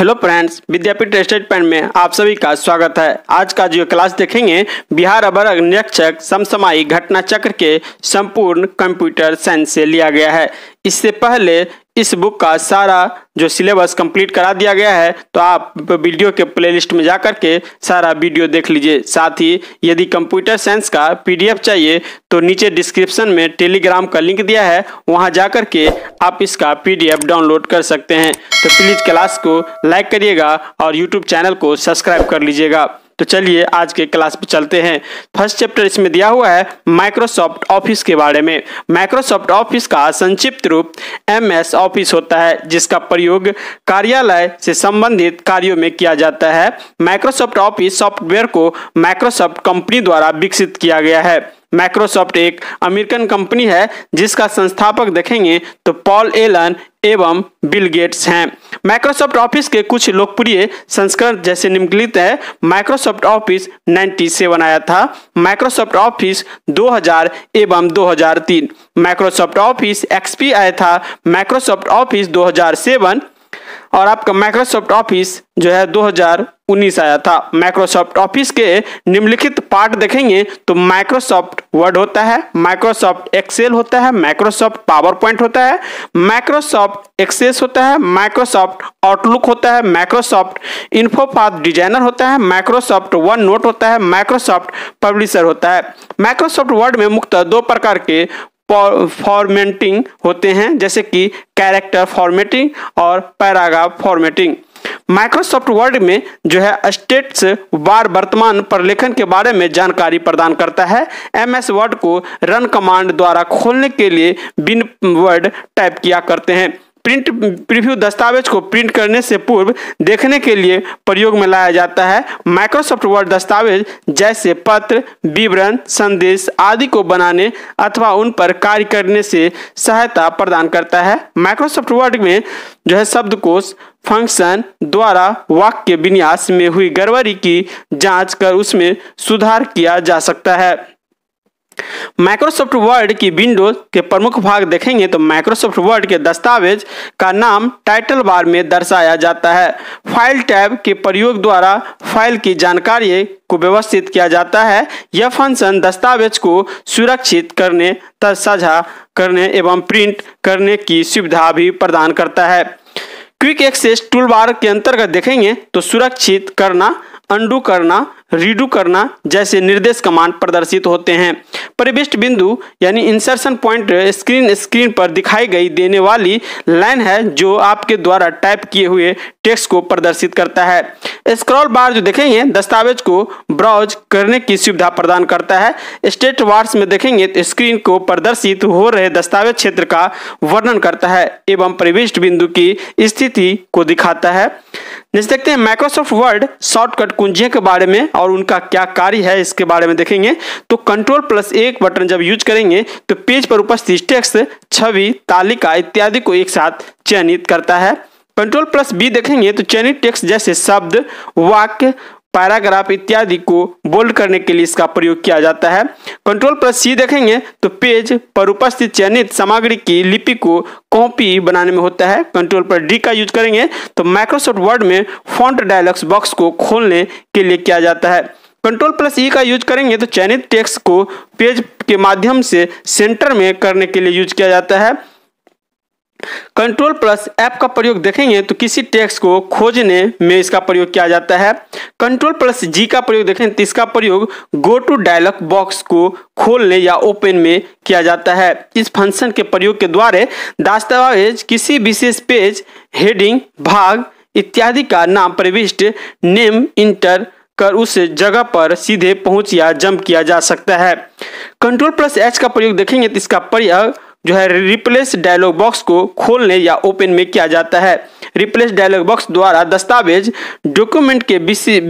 hello friends विद्यापीठ statement में आप सभी का स्वागत है आज का जो क्लास देखेंगे बिहार अबर निरीक्षक समसमायिक घटना चक्र के संपूर्ण कंप्यूटर साइंस से लिया गया है इससे पहले इस बुक का सारा जो सिलेबस कंप्लीट करा दिया गया है तो आप वीडियो के प्लेलिस्ट में जा कर के सारा वीडियो देख लीजिए साथ ही यदि कंप्यूटर साइंस का पीडीएफ चाहिए तो नीचे डिस्क्रिप्शन में टेलीग्राम का लिंक दिया है वहां जा कर के आप इसका पीडीएफ डाउनलोड कर सकते हैं तो प्लीज़ क्लास को लाइक करिएगा और यूट्यूब चैनल को सब्सक्राइब कर लीजिएगा तो चलिए आज के क्लास पे चलते हैं फर्स्ट चैप्टर इसमें दिया हुआ है माइक्रोसॉफ्ट ऑफिस के बारे में माइक्रोसॉफ्ट ऑफिस का संक्षिप्त रूप एम एस ऑफिस होता है जिसका प्रयोग कार्यालय से संबंधित कार्यों में किया जाता है माइक्रोसॉफ्ट ऑफिस सॉफ्टवेयर को माइक्रोसॉफ्ट कंपनी द्वारा विकसित किया गया है माइक्रोसॉफ्ट एक अमेरिकन कंपनी है जिसका संस्थापक देखेंगे तो पॉल एलन एवं बिल गेट्स हैं माइक्रोसॉफ्ट ऑफिस के कुछ लोकप्रिय संस्करण जैसे निम्नलिखित है माइक्रोसॉफ्ट ऑफिस 97 आया था माइक्रोसॉफ्ट ऑफिस 2000 एवं 2003 माइक्रोसॉफ्ट ऑफिस एक्सपी आया था माइक्रोसॉफ्ट ऑफिस 2007 और आपका माइक्रोसॉफ्ट ऑफिस जो है 2019 आया था माइक्रोसॉफ्ट ऑफिस के निम्नलिखित पार्ट देखेंगे तो माइक्रोसॉफ्ट वर्ड होता है माइक्रोसॉफ्ट एक्सेल होता है माइक्रोसॉफ्ट पावर पॉइंट होता है माइक्रोसॉफ्ट एक्सेस होता है माइक्रोसॉफ्ट आउटलुक होता है माइक्रोसॉफ्ट इन्फोपाथ डिजाइनर होता है माइक्रोसॉफ्ट वन नोट होता है माइक्रोसॉफ्ट पब्लिशर होता है माइक्रोसॉफ्ट वर्ड में मुख्यतः दो प्रकार के फॉर्मेटिंग होते हैं जैसे कि कैरेक्टर फॉर्मेटिंग और पैराग्राफ फॉर्मेटिंग माइक्रोसॉफ्ट वर्ड में जो है स्टेट्स बार वर्तमान प्रलेखन के बारे में जानकारी प्रदान करता है एमएस वर्ड को रन कमांड द्वारा खोलने के लिए बिन वर्ड टाइप किया करते हैं प्रिंट प्रीव्यू दस्तावेज को प्रिंट करने से पूर्व देखने के लिए प्रयोग में लाया जाता है माइक्रोसॉफ्ट वर्ड दस्तावेज जैसे पत्र विवरण संदेश आदि को बनाने अथवा उन पर कार्य करने से सहायता प्रदान करता है माइक्रोसॉफ्ट वर्ड में जो है शब्दकोश फंक्शन द्वारा वाक्य विन्यास में हुई गड़बड़ी की जांच कर उसमें सुधार किया जा सकता है माइक्रोसॉफ्ट वर्ड की विंडो के प्रमुख भाग देखेंगे तो माइक्रोसॉफ्ट वर्ड के दस्तावेज का नाम टाइटल बार में दर्शाया जाता है फाइल टैब के प्रयोग द्वारा फाइल की जानकारी को व्यवस्थित किया जाता है यह फंक्शन दस्तावेज को सुरक्षित करने तथा साझा करने एवं प्रिंट करने की सुविधा भी प्रदान करता है क्विक एक्सेस टूल बार के अंतर्गत देखेंगे तो सुरक्षित करना अंडू करना रीडू करना जैसे निर्देश कमांड प्रदर्शित होते हैं परिविष्ट बिंदु यानी इंसर्शन पॉइंट स्क्रीन स्क्रीन पर दिखाई गई देने वाली लाइन है जो आपके द्वारा टाइप किए हुए टेक्स्ट को प्रदर्शित करता है स्क्रॉल बार जो देखेंगे दस्तावेज को ब्राउज करने की सुविधा प्रदान करता है स्टेट वार्ड में देखेंगे तो स्क्रीन को प्रदर्शित हो रहे दस्तावेज क्षेत्र का वर्णन करता है एवं परिविष्ट बिंदु की स्थिति को दिखाता है देखते हैं माइक्रोसॉफ्ट वर्ड शॉर्टकट कुंजियों के बारे में और उनका क्या कार्य है इसके बारे में देखेंगे तो कंट्रोल प्लस एक बटन जब यूज करेंगे तो पेज पर उपस्थित टेक्स छवि तालिका इत्यादि को एक साथ चयनित करता है कंट्रोल प्लस बी देखेंगे तो चयनित टेक्स्ट जैसे शब्द वाक्य पैराग्राफ इत्यादि को बोल्ड करने के लिए इसका प्रयोग किया जाता है कंट्रोल प्लस सी देखेंगे तो पेज पर उपस्थित चयनित सामग्री की लिपि को कॉपी बनाने में होता है कंट्रोल पर डी का यूज करेंगे तो माइक्रोसॉफ्ट वर्ड में फॉन्ट डायलॉग्स बॉक्स को खोलने के लिए किया जाता है कंट्रोल प्लस ई का यूज करेंगे तो चयनित टेक्स्ट को पेज के माध्यम से सेंटर में करने के लिए यूज किया जाता है कंट्रोल प्लस ऐप का प्रयोग देखेंगे तो किसी टेक्स्ट को खोजने में इसका प्रयोग किया जाता है कंट्रोल प्लस जी का प्रयोग देखें तो इसका प्रयोग गो टू डायलॉग बॉक्स को खोलने या ओपन में किया जाता है इस फंक्शन के प्रयोग के द्वारा दस्तावेज किसी विशेष पेज हेडिंग भाग इत्यादि का नाम प्रविष्ट नेम इंटर कर उस जगह पर सीधे पहुंच या जम्प किया जा सकता है कंट्रोल प्लस एच का प्रयोग देखेंगे तो इसका प्रयोग जो है रिप्लेस डायलॉग बॉक्स को खोलने या ओपन में किया जाता है रिप्लेस डायलॉग बॉक्स द्वारा दस्तावेज डॉक्यूमेंट के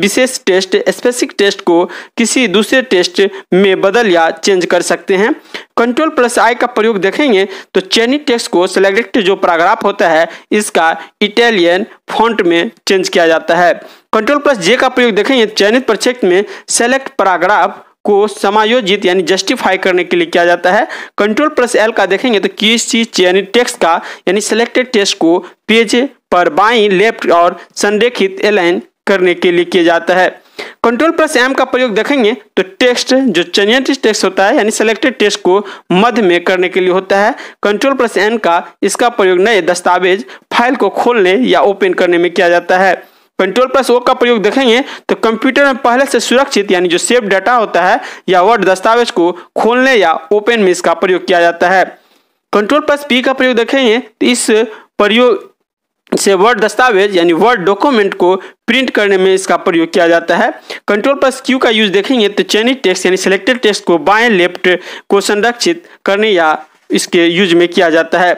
विशेष टेस्ट स्पेसिफिक टेस्ट को किसी दूसरे टेस्ट में बदल या चेंज कर सकते हैं कंट्रोल प्लस आई का प्रयोग देखेंगे तो चयनित टेस्ट को सिलेक्टेड जो पैराग्राफ होता है इसका इटालियन फॉन्ट में चेंज किया जाता है कंट्रोल प्लस जे का प्रयोग देखेंगे तो चयनित प्रक्षेत्र में सेलेक्ट पैराग्राफ को समायोजित यानी जस्टिफाई करने के लिए किया जाता है कंट्रोल प्लस एल का देखेंगे तो चीज यानी टेक्स्ट का यानी सिलेक्टेड टेक्स्ट को पेज पर बाई लेफ्ट और संरेखित एलाइन करने के लिए किया जाता है कंट्रोल प्लस एम का प्रयोग देखेंगे तो टेक्स्ट जो चयनित टेक्स्ट होता है यानी सिलेक्टेड टेक्स्ट को मध्य में करने के लिए होता है कंट्रोल प्लस एन का इसका प्रयोग नए दस्तावेज फाइल को खोलने या ओपन करने में किया जाता है कंट्रोल प्लस ओ का प्रयोग देखेंगे तो कंप्यूटर में पहले से सुरक्षित यानी जो सेफ डाटा होता है या वर्ड दस्तावेज को खोलने या ओपन में इसका प्रयोग किया जाता है कंट्रोल प्लस पी का प्रयोग देखेंगे तो इस प्रयोग से वर्ड दस्तावेज यानी वर्ड डॉक्यूमेंट को प्रिंट करने में इसका प्रयोग किया जाता है कंट्रोल प्लस क्यू का यूज देखेंगे तो चयनित टेक्स्ट यानी सिलेक्टेड टेक्स्ट को बाएं लेफ्ट को संरक्षित करने या इसके यूज में किया जाता है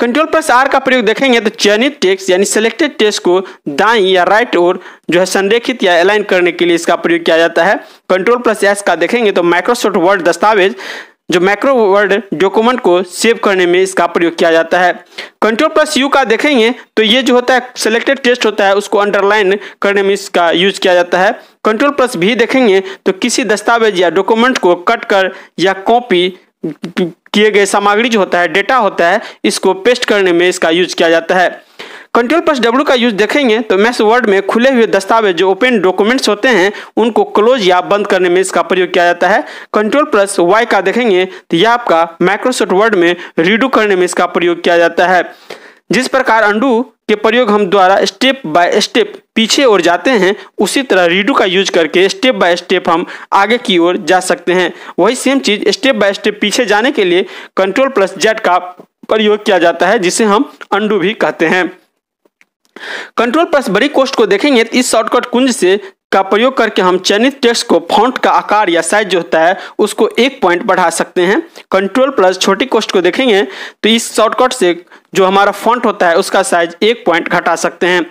कंट्रोल प्लस आर का प्रयोग देखेंगे तो चयनित टेक्स्ट यानी सिलेक्टेड टेक्स्ट को दाई या राइट और जो है संरेखित या अलाइन करने के लिए इसका प्रयोग किया जाता है कंट्रोल प्लस एस का देखेंगे तो माइक्रोसॉफ्ट वर्ड दस्तावेज जो माइक्रो वर्ड डॉक्यूमेंट को सेव करने में इसका प्रयोग किया जाता है कंट्रोल प्लस यू का देखेंगे तो ये जो होता है सिलेक्टेड टेस्ट होता है उसको अंडरलाइन करने में इसका यूज किया जाता है कंट्रोल प्लस भी देखेंगे तो किसी दस्तावेज या डॉक्यूमेंट को कट कर या कॉपी किए गए सामग्री जो होता है डेटा होता है इसको पेस्ट करने में इसका यूज किया जाता है कंट्रोल प्लस डब्ल्यू का यूज देखेंगे तो मैस वर्ड में खुले हुए दस्तावेज जो ओपन डॉक्यूमेंट्स होते हैं उनको क्लोज या बंद करने में इसका प्रयोग किया जाता है कंट्रोल प्लस वाई का देखेंगे तो यह आपका माइक्रोसॉफ्ट वर्ड में रीडू करने में इसका प्रयोग किया जाता है जिस प्रकार अंडू के प्रयोग हम द्वारा स्टेप बाय स्टेप पीछे ओर जाते हैं उसी तरह रीडू का यूज करके स्टेप बाय स्टेप हम आगे की ओर जा सकते हैं वही सेम चीज स्टेप बाय स्टेप पीछे जाने के लिए कंट्रोल प्लस जेड का प्रयोग किया जाता है जिसे हम अंडू भी कहते हैं कंट्रोल प्लस बड़ी कोष्ट को देखेंगे तो इस शॉर्टकट कुंज से का प्रयोग करके हम चयनित टेक्स्ट को फॉन्ट का आकार या साइज जो होता है उसको एक पॉइंट बढ़ा सकते हैं कंट्रोल प्लस छोटी कोस्ट को देखेंगे तो इस शॉर्टकट से जो हमारा फॉन्ट होता है उसका साइज एक पॉइंट घटा सकते हैं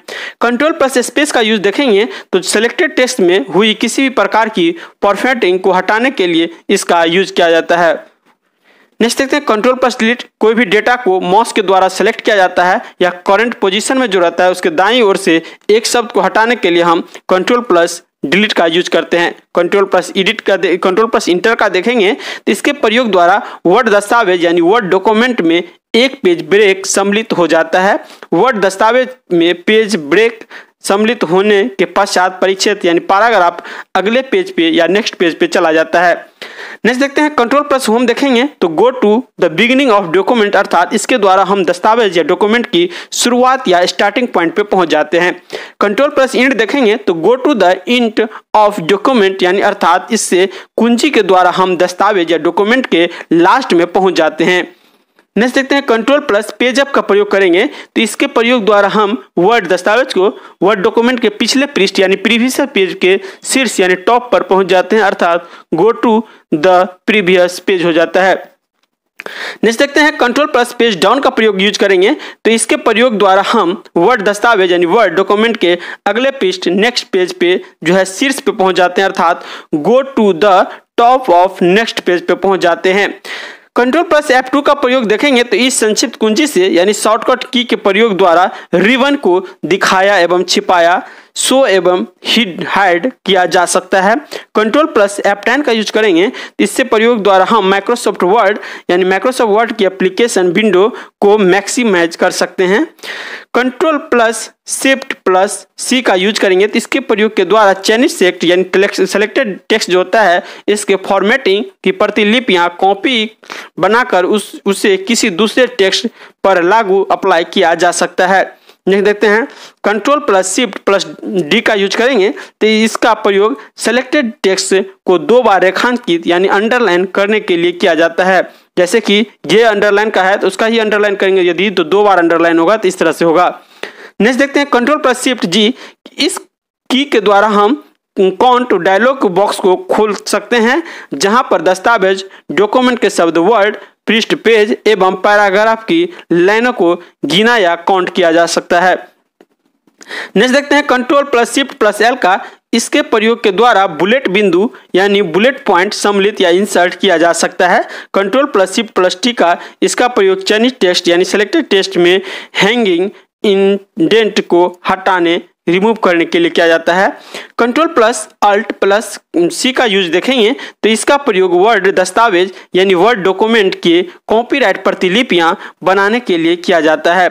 कंट्रोल प्लस स्पेस का यूज देखेंगे तो सिलेक्टेड टेक्स्ट में हुई किसी भी प्रकार की परफेक्टिंग को हटाने के लिए इसका यूज किया जाता है नेक्स्ट देखते हैं कंट्रोल प्लस डिलीट कोई भी डेटा को मॉस के द्वारा सेलेक्ट किया जाता है या करंट पोजीशन में जो रहता है उसके दाईं ओर से एक शब्द को हटाने के लिए हम कंट्रोल प्लस डिलीट का यूज करते हैं कंट्रोल प्लस एडिट का कंट्रोल प्लस इंटर का देखेंगे तो इसके प्रयोग द्वारा वर्ड दस्तावेज यानी वर्ड डॉक्यूमेंट में एक पेज ब्रेक सम्मिलित हो जाता है वर्ड दस्तावेज में पेज ब्रेक सम्मिलित होने के पश्चात परिच्छेद यानी पैराग्राफ अगले पेज पे या नेक्स्ट पेज पे चला जाता है नेक्स्ट देखते हैं कंट्रोल प्लस होम देखेंगे तो go to the beginning of document अर्थात इसके द्वारा हम दस्तावेज या डॉक्यूमेंट की शुरुआत या स्टार्टिंग पॉइंट पे पहुंच जाते हैं कंट्रोल प्लस इंट देखेंगे तो go to the end of document यानी अर्थात इससे कुंजी के द्वारा हम दस्तावेज या डॉक्यूमेंट के लास्ट में पहुंच जाते हैं नेक्स्ट देखते हैं कंट्रोल प्लस पेज अप का प्रयोग करेंगे तो इसके प्रयोग द्वारा हम वर्ड दस्तावेज को वर्ड डॉक्यूमेंट के पिछले पृष्ठ यानी प्रीवियस पेज के शीर्ष यानी टॉप पर पहुंच जाते हैं अर्थात go to the previous page हो जाता है नेक्स्ट देखते हैं कंट्रोल प्लस पेज डाउन का प्रयोग यूज करेंगे तो इसके प्रयोग द्वारा हम वर्ड दस्तावेज यानी वर्ड डॉक्यूमेंट के अगले पृष्ठ नेक्स्ट पेज पे जो है शीर्ष पे पहुंच जाते हैं अर्थात go to the top of next page पे पहुंच जाते हैं कंट्रोल प्लस एफ टू का प्रयोग देखेंगे तो इस संक्षिप्त कुंजी से यानी शॉर्टकट की के प्रयोग द्वारा रिवन को दिखाया एवं छिपाया शो एवं हिड हाइड किया जा सकता है कंट्रोल प्लस टेन का यूज करेंगे तो इससे प्रयोग द्वारा हम माइक्रोसॉफ्ट वर्ड यानी माइक्रोसॉफ्ट वर्ड की एप्लीकेशन विंडो को मैक्सिमाइज कर सकते हैं control plus shift plus C का यूज करेंगे तो इसके प्रयोग के द्वारा चयनित सेक्ट यानी सेलेक्टेड टेक्स्ट जो होता है इसके फॉर्मेटिंग की प्रतिलिपियाँ कॉपी बनाकर उस उसे किसी दूसरे टेक्स्ट पर लागू अप्लाई किया जा सकता है नेक्स्ट देखते हैं control plus shift plus D का यूज करेंगे तो इसका प्रयोग सेलेक्टेड टेक्स्ट को दो बार रेखांकित यानी अंडरलाइन करने के लिए किया जाता है जैसे कि ये अंडरलाइन का है तो उसका ही अंडरलाइन करेंगे यदि तो दो बार अंडरलाइन होगा तो इस तरह से होगा नेक्स्ट देखते हैं कंट्रोल प्लस शिफ्ट जी इस की के द्वारा हम कॉन्ट डायलॉग बॉक्स को खोल सकते हैं जहां पर दस्तावेज डॉक्यूमेंट के शब्द वर्ड पृष्ठ पेज एवं पैराग्राफ की लाइनों को गिना या काउंट किया जा सकता है नेक्स्ट देखते हैं control plus shift plus L का इसके प्रयोग के द्वारा बुलेट बिंदु यानी बुलेट पॉइंट सम्मिलित या इंसर्ट किया जा सकता है control plus C plus T का इसका प्रयोग चयनित टेस्ट यानी सिलेक्टेड टेस्ट में हैंगिंग इंडेंट को हटाने रिमूव करने के लिए किया जाता है control plus alt plus C का यूज देखेंगे तो इसका प्रयोग वर्ड दस्तावेज यानी वर्ड डॉक्यूमेंट के कॉपीराइट प्रतिलिपियां बनाने के लिए किया जाता है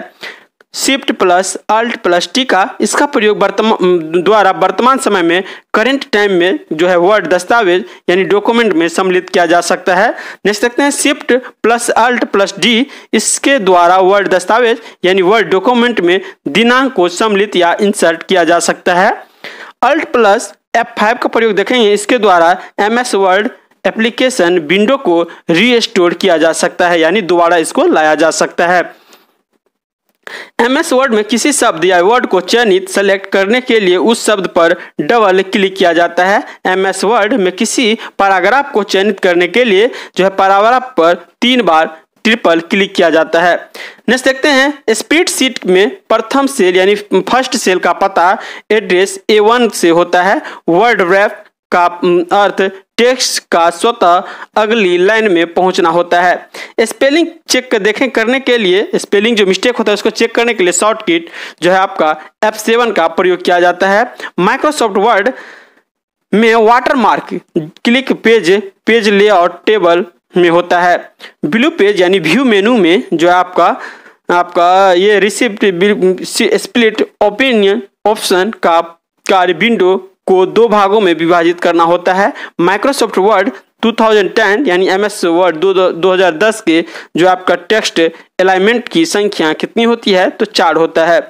shift plus alt plus T का इसका प्रयोग वर्तमान द्वारा वर्तमान समय में करंट टाइम में जो है वर्ड दस्तावेज यानी डॉक्यूमेंट में सम्मिलित किया जा सकता है देख सकते हैं shift plus alt plus D इसके द्वारा वर्ड दस्तावेज यानी वर्ड डॉक्यूमेंट में दिनांक को सम्मिलित या इंसर्ट किया जा सकता है अल्ट प्लस एफ फाइव का प्रयोग देखेंगे इसके द्वारा M S word application window को रीस्टोर किया जा सकता है यानी दोबारा इसको लाया जा सकता है एमएस वर्ड में किसी शब्द या वर्ड को चयनित सेलेक्ट करने के लिए उस शब्द पर डबल क्लिक किया जाता है एमएस वर्ड में किसी पैराग्राफ को चयनित करने के लिए जो है पैराग्राफ पर तीन बार ट्रिपल क्लिक किया जाता है नेक्स्ट देखते हैं स्प्रेड शीट में प्रथम सेल यानी फर्स्ट सेल का पता एड्रेस ए वन से होता है वर्ड रैप का अर्थ टेक्स्ट का स्वतः अगली लाइन में पहुंचना होता है स्पेलिंग चेक देखें करने के लिए स्पेलिंग जो मिस्टेक होता है उसको चेक करने के लिए शॉर्टकट जो है आपका एफ सेवन का प्रयोग किया जाता है माइक्रोसॉफ्ट वर्ड में watermark click page page layout table में होता है ब्लू पेज यानी व्यू मेनू में जो है आपका आपका ये रिसिप्ट स्प्लिट ओपिनियन ऑप्शन का कार्य विंडो को दो भागों में विभाजित करना होता है माइक्रोसॉफ्ट वर्ड 2010 यानी एम एस वर्ड दो, हजार दस के जो आपका टेक्स्ट अलाइनमेंट की संख्या कितनी होती है तो चार होता है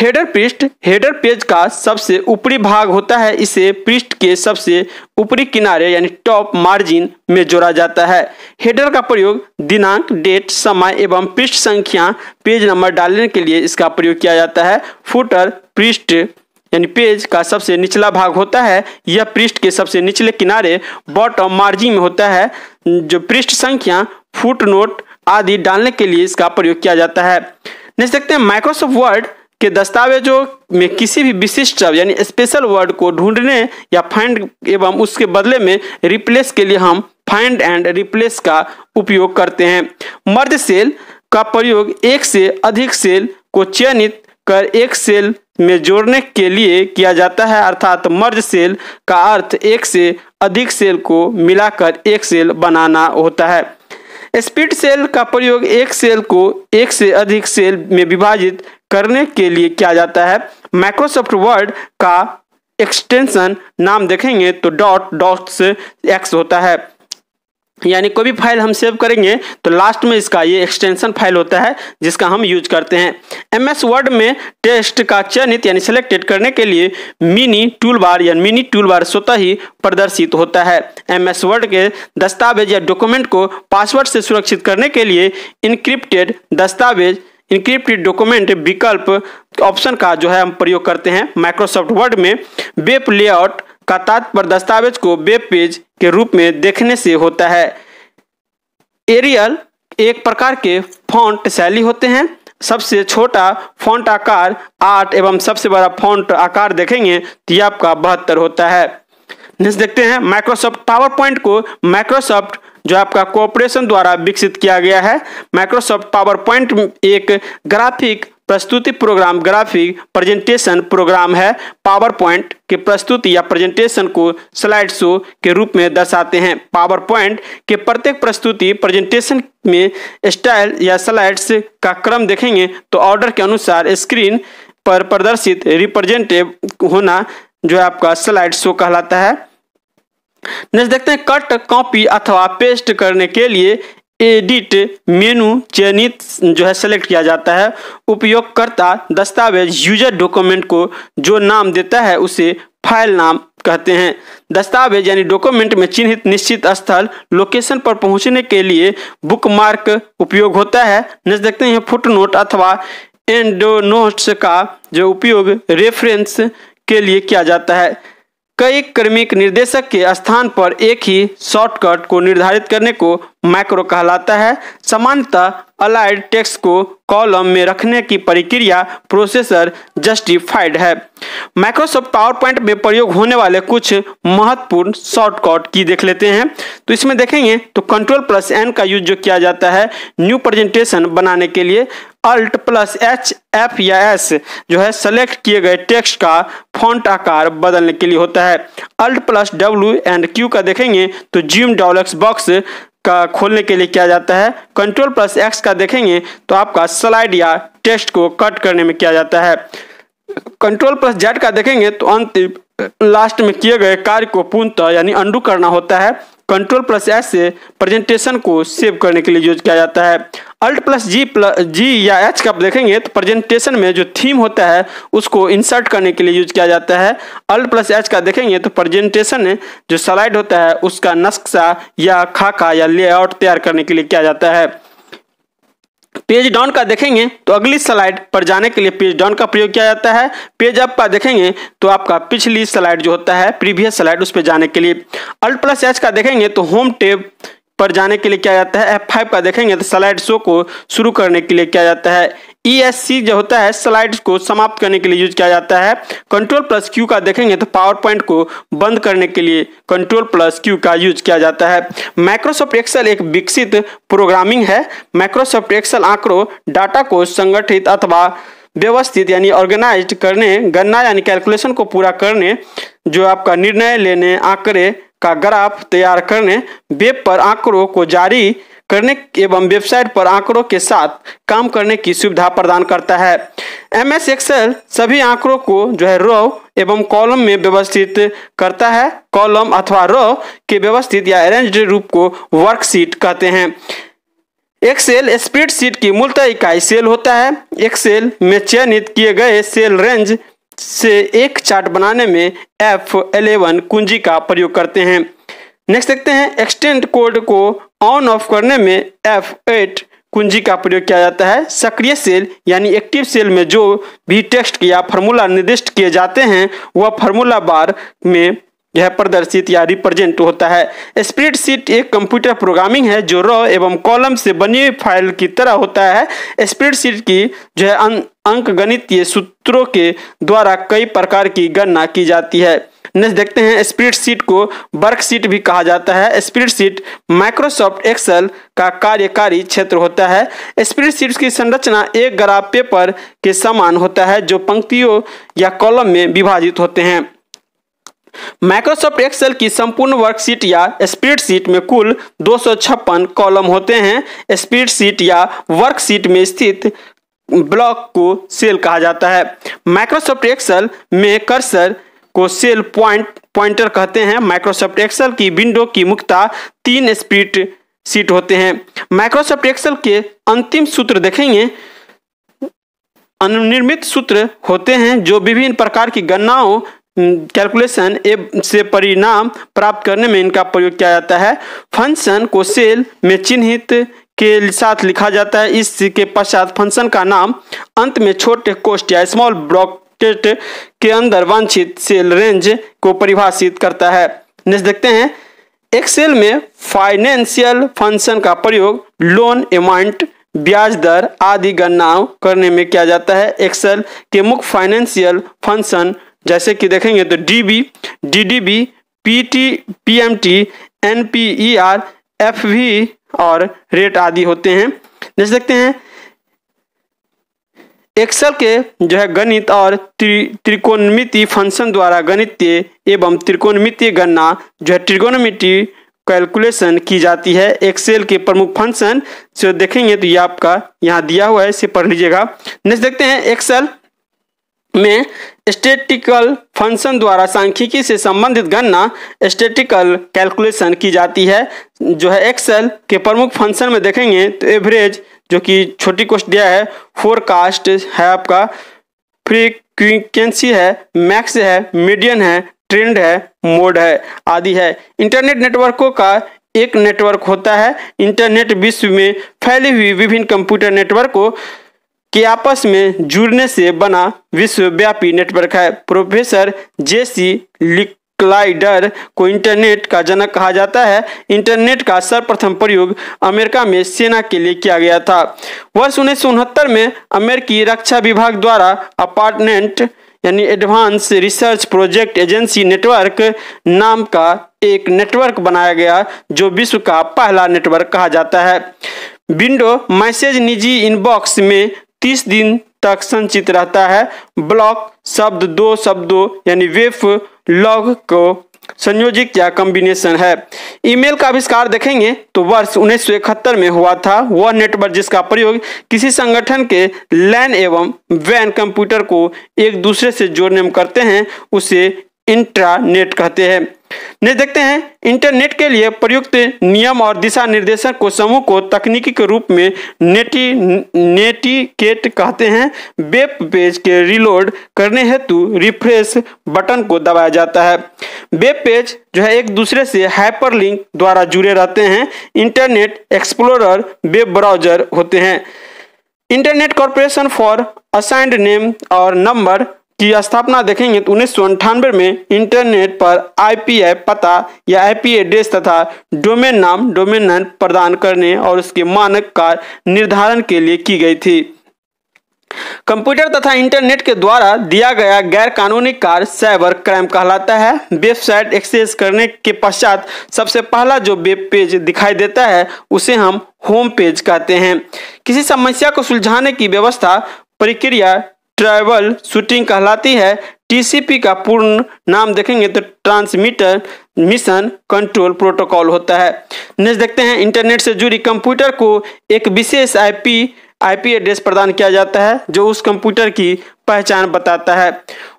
हेडर पृष्ठ हेडर पेज का सबसे ऊपरी भाग होता है इसे पृष्ठ के सबसे ऊपरी किनारे यानी टॉप मार्जिन में जोड़ा जाता है हेडर का प्रयोग दिनांक डेट समय एवं पृष्ठ संख्या पेज नंबर डालने के लिए इसका प्रयोग किया जाता है फुटर पृष्ठ यानी पेज का सबसे निचला भाग होता है यह पृष्ठ के सबसे निचले किनारे बॉटम मार्जिन में होता है जो पृष्ठ संख्या फुट नोट आदि डालने के लिए इसका प्रयोग किया जाता है नेक्स्ट देखते हैं माइक्रोसॉफ्ट वर्ड के दस्तावेजों में किसी भी विशिष्ट शब्द यानी स्पेशल वर्ड को ढूंढने या फाइंड एवं उसके बदले में रिप्लेस के लिए हम फाइंड एंड रिप्लेस का उपयोग करते हैं मर्द सेल का प्रयोग एक से अधिक सेल को चयनित कर एक सेल में जोड़ने के लिए किया जाता है अर्थात मर्ज सेल का अर्थ एक से अधिक सेल को मिलाकर एक सेल बनाना होता है स्पीड सेल का प्रयोग एक सेल को एक से अधिक सेल में विभाजित करने के लिए किया जाता है माइक्रोसॉफ्ट वर्ड का एक्सटेंशन नाम देखेंगे तो डॉट डॉट से एक्स होता है यानी कोई भी फाइल हम सेव करेंगे तो लास्ट में इसका ये एक्सटेंशन फाइल होता है जिसका हम यूज करते हैं एम एस वर्ड में टेस्ट का चयनित यानी सेलेक्टेड करने के लिए मिनी टूल बार या मिनी टूल बार स्वतः ही प्रदर्शित होता है एम एस वर्ड के दस्तावेज या डॉक्यूमेंट को पासवर्ड से सुरक्षित करने के लिए इनक्रिप्टेड दस्तावेज इनक्रिप्टेड डॉक्यूमेंट विकल्प ऑप्शन का जो है हम प्रयोग करते हैं माइक्रोसॉफ्ट वर्ड में वेब लेआउट का तात्पर्य दस्तावेज को वेब पेज के रूप में देखने से होता है एरियल एक प्रकार के फॉन्ट शैली होते हैं सबसे छोटा फॉन्ट आकार आठ एवं सबसे बड़ा फॉन्ट आकार देखेंगे तो यह आपका बहत्तर होता है नेक्स्ट देखते हैं माइक्रोसॉफ्ट पावर पॉइंट को माइक्रोसॉफ्ट जो आपका कोऑपरेशन द्वारा विकसित किया गया है माइक्रोसॉफ्ट पावर पॉइंट एक ग्राफिक प्रस्तुति प्रोग्राम ग्राफिक प्रेजेंटेशन प्रोग्राम है पावर पॉइंट के प्रस्तुति या प्रेजेंटेशन को स्लाइड शो के रूप में दर्शाते हैं पावर पॉइंट के प्रत्येक प्रस्तुति प्रेजेंटेशन में स्टाइल या स्लाइड्स का क्रम देखेंगे तो ऑर्डर के अनुसार स्क्रीन पर प्रदर्शित रिप्रेजेंटेटिव होना जो है आपका स्लाइड शो कहलाता है नेक्स्ट देखते हैं कट कॉपी अथवा पेस्ट करने के लिए एडिट मेनू चयनित जो है सेलेक्ट किया जाता है उपयोगकर्ता दस्तावेज यूजर डॉक्यूमेंट को जो नाम देता है उसे फाइल नाम कहते हैं दस्तावेज यानी डॉक्यूमेंट में चिन्हित निश्चित स्थल लोकेशन पर पहुंचने के लिए बुकमार्क उपयोग होता है नज देखते हैं फुटनोट अथवा एंडोनोट्स का जो उपयोग रेफरेंस के लिए किया जाता है कई क्रमिक निर्देशक के स्थान पर एक ही शॉर्टकट को निर्धारित करने को मैक्रो कहलाता है सामान्यतः अलाइड टेक्स्ट को कॉलम में रखने की प्रक्रिया प्रोसेसर जस्टिफाइड है माइक्रोसॉफ्ट पावर पॉइंट में प्रयोग होने वाले कुछ महत्वपूर्ण शॉर्टकट की देख लेते हैं तो इसमें देखेंगे तो कंट्रोल प्लस एन का यूज जो किया जाता है न्यू प्रेजेंटेशन बनाने के लिए अल्ट प्लस एच एफ या एस जो है सेलेक्ट किए गए टेक्स्ट का फॉन्ट आकार बदलने के लिए होता है alt plus W and Q का देखेंगे तो जिम डॉलक्स बॉक्स का खोलने के लिए किया जाता है कंट्रोल प्लस एक्स का देखेंगे तो आपका स्लाइड या टेस्ट को कट करने में किया जाता है कंट्रोल प्लस जेड का देखेंगे तो अंतिम लास्ट में किए गए कार्य को पूर्णतः यानी अंडू करना होता है कंट्रोल प्लस एस से प्रेजेंटेशन को सेव करने के लिए यूज किया जाता है alt plus G plus G या तो एच का देखेंगे तो प्रेजेंटेशन में जो थीम होता है उसको इंसर्ट करने के लिए यूज किया जाता है अल्ट प्लस एच का देखेंगे तो प्रेजेंटेशन जो स्लाइड होता है उसका नक्शा या खाका या लेआउट तैयार करने के लिए किया जाता है पेज डाउन का देखेंगे तो अगली स्लाइड पर जाने के लिए पेज डाउन का प्रयोग किया जाता है पेज अप का देखेंगे तो आपका पिछली स्लाइड जो होता है प्रीवियस स्लाइड उस पर जाने के लिए अल्ट प्लस एच का देखेंगे तो होम टेब पर जाने के लिए क्या जाता है एफ का देखेंगे तो स्लाइड शो को शुरू करने के लिए क्या जाता है ई एस सी जो होता है स्लाइड्स को समाप्त करने के लिए यूज किया जाता है कंट्रोल प्लस क्यू का देखेंगे तो पावर पॉइंट को बंद करने के लिए कंट्रोल प्लस क्यू का यूज किया जाता है माइक्रोसॉफ्ट एक्सेल एक विकसित प्रोग्रामिंग है माइक्रोसॉफ्ट एक्सेल आंकड़ों डाटा को संगठित अथवा व्यवस्थित यानी ऑर्गेनाइज करने गणना यानी कैलकुलेशन को पूरा करने जो आपका निर्णय लेने आंकड़े का ग्राफ तैयार करने वेब पर आंकड़ों को जारी करने एवं वेबसाइट पर आंकड़ों के साथ काम करने की सुविधा प्रदान करता है एम एस एक्सएल सभी आंकड़ों को जो है रो एवं कॉलम में व्यवस्थित करता है कॉलम अथवा रो के व्यवस्थित या अरेंज रूप को वर्कशीट कहते हैं एक्सेल स्प्रेडशीट की मूलतः इकाई सेल होता है एक्सेल में चयनित किए गए सेल रेंज से एक चार्ट बनाने में एफ एलेवन कुंजी का प्रयोग करते हैं नेक्स्ट देखते हैं एक्सटेंड कोड को ऑन ऑफ करने में एफ एट कुंजी का प्रयोग किया जाता है सक्रिय सेल यानी एक्टिव सेल में जो भी टेक्स्ट या फार्मूला निर्दिष्ट किए जाते हैं वह फार्मूला बार में यह प्रदर्शित या रिप्रेजेंट होता है स्प्रेडशीट एक कंप्यूटर प्रोग्रामिंग है जो रॉ एवं कॉलम से बनी हुई फाइल की तरह होता है स्प्रेडशीट की जो है अं-, अंक गणितीय सूत्रों के द्वारा कई प्रकार की गणना की जाती है नेक्स्ट देखते हैं स्प्रेडशीट को वर्कशीट भी कहा जाता है स्प्रेडशीट माइक्रोसॉफ्ट एक्सेल का कार्यकारी क्षेत्र होता है स्प्रेडशीट की संरचना एक ग्राफ पेपर के समान होता है जो पंक्तियों या कॉलम में विभाजित होते हैं माइक्रोसॉफ्ट एक्सेल की संपूर्ण वर्कशीट या स्प्रेडशीट में कुल दो कॉलम होते हैं स्प्रेडशीट या वर्कशीट में स्थित ब्लॉक को सेल कहा जाता है माइक्रोसॉफ्ट एक्सेल में कर्सर को सेल पॉइंट पॉइंटर कहते हैं माइक्रोसॉफ्ट एक्सेल की विंडो की मुख्यता तीन स्प्रीड सीट होते हैं माइक्रोसॉफ्ट एक्सेल के अंतिम सूत्र देखेंगे अनुनिर्मित सूत्र होते हैं जो विभिन्न प्रकार की गणनाओं कैलकुलेशन ए से परिणाम प्राप्त करने में इनका प्रयोग किया जाता है फंक्शन को सेल में चिन्हित के साथ लिखा जाता है इसके पश्चात फंक्शन का नाम अंत में छोटे कोष्ट या स्मॉल ब्रॉकेट के अंदर वांछित सेल रेंज को परिभाषित करता है नेक्स्ट देखते हैं एक्सेल में फाइनेंशियल फंक्शन का प्रयोग लोन अमाउंट ब्याज दर आदि गणनाओं करने में किया जाता है एक्सेल के मुख्य फाइनेंशियल फंक्शन जैसे कि देखेंगे तो D B D D B P T P M T N P E R F V और रेट आदि होते हैं जैसे देखते हैं एक्सेल के जो है गणित और त्रि, त्रिकोणमिति फंक्शन द्वारा गणित एवं त्रिकोणमितीय गणना जो है त्रिकोणमिति कैलकुलेशन की जाती है एक्सेल के प्रमुख फंक्शन जो देखेंगे तो ये आपका यहाँ दिया हुआ है इसे पढ़ लीजिएगा नेक्स्ट देखते हैं एक्सेल में स्टेटिकल फंक्शन द्वारा सांख्यिकी से संबंधित गणना स्टेटिकल कैलकुलेशन की जाती है जो है एक्सेल के प्रमुख फंक्शन में देखेंगे तो एवरेज जो कि छोटी क्वेश्चन दिया है फोरकास्ट है आपका फ्रीक्वेंसी है मैक्स है मीडियन है ट्रेंड है मोड है आदि है इंटरनेट नेटवर्कों का एक नेटवर्क होता है इंटरनेट विश्व में फैली हुई विभिन्न कंप्यूटर नेटवर्क को के आपस में जुड़ने से बना विश्वव्यापी नेटवर्क है प्रोफेसर जेसी लिक्लाइडर को इंटरनेट का जनक कहा जाता है इंटरनेट का सर्वप्रथम प्रयोग अमेरिका में सेना के लिए किया गया था वर्ष उन्नीस में अमेरिकी रक्षा विभाग द्वारा अपार्टमेंट यानी advance research project agency network नाम का एक नेटवर्क बनाया गया जो विश्व का पहला नेटवर्क कहा जाता है विंडो मैसेज निजी इनबॉक्स में तीस दिन तक संचित रहता है ब्लॉक शब्द दो शब्दों यानी वेफ लॉग को संयोजित या कॉम्बिनेशन है ईमेल का आविष्कार देखेंगे तो वर्ष उन्नीस में हुआ था वह नेटवर्क जिसका प्रयोग किसी संगठन के लैन एवं वैन कंप्यूटर को एक दूसरे से जोड़ने में करते हैं उसे इंट्रानेट कहते हैं नेक्स्ट देखते हैं इंटरनेट के लिए प्रयुक्त नियम और दिशा निर्देशन को समूह को तकनीकी के रूप में नेटी नेटिकेट कहते हैं वेब पेज के रिलोड करने हेतु रिफ्रेश बटन को दबाया जाता है वेब पेज जो है एक दूसरे से हाइपरलिंक द्वारा जुड़े रहते हैं इंटरनेट एक्सप्लोरर वेब ब्राउजर होते हैं internet corporation for assigned name और नंबर की स्थापना देखेंगे तो उन्नीस में इंटरनेट पर आई पता या आई एड्रेस तथा डोमेन नाम डोमेन नाम प्रदान करने और उसके मानक का निर्धारण के लिए की गई थी कंप्यूटर तथा इंटरनेट के द्वारा दिया गया गैर कानूनी कार्य साइबर क्राइम कहलाता है वेबसाइट एक्सेस करने के पश्चात सबसे पहला जो वेब पेज दिखाई देता है उसे हम होम पेज कहते हैं किसी समस्या को सुलझाने की व्यवस्था प्रक्रिया ट्रैवल शूटिंग कहलाती है टीसीपी का पूर्ण नाम देखेंगे तो ट्रांसमीटर मिशन कंट्रोल प्रोटोकॉल होता है नेक्स्ट देखते हैं इंटरनेट से जुड़ी कंप्यूटर को एक विशेष आईपी आईपी एड्रेस प्रदान किया जाता है जो उस कंप्यूटर की पहचान बताता है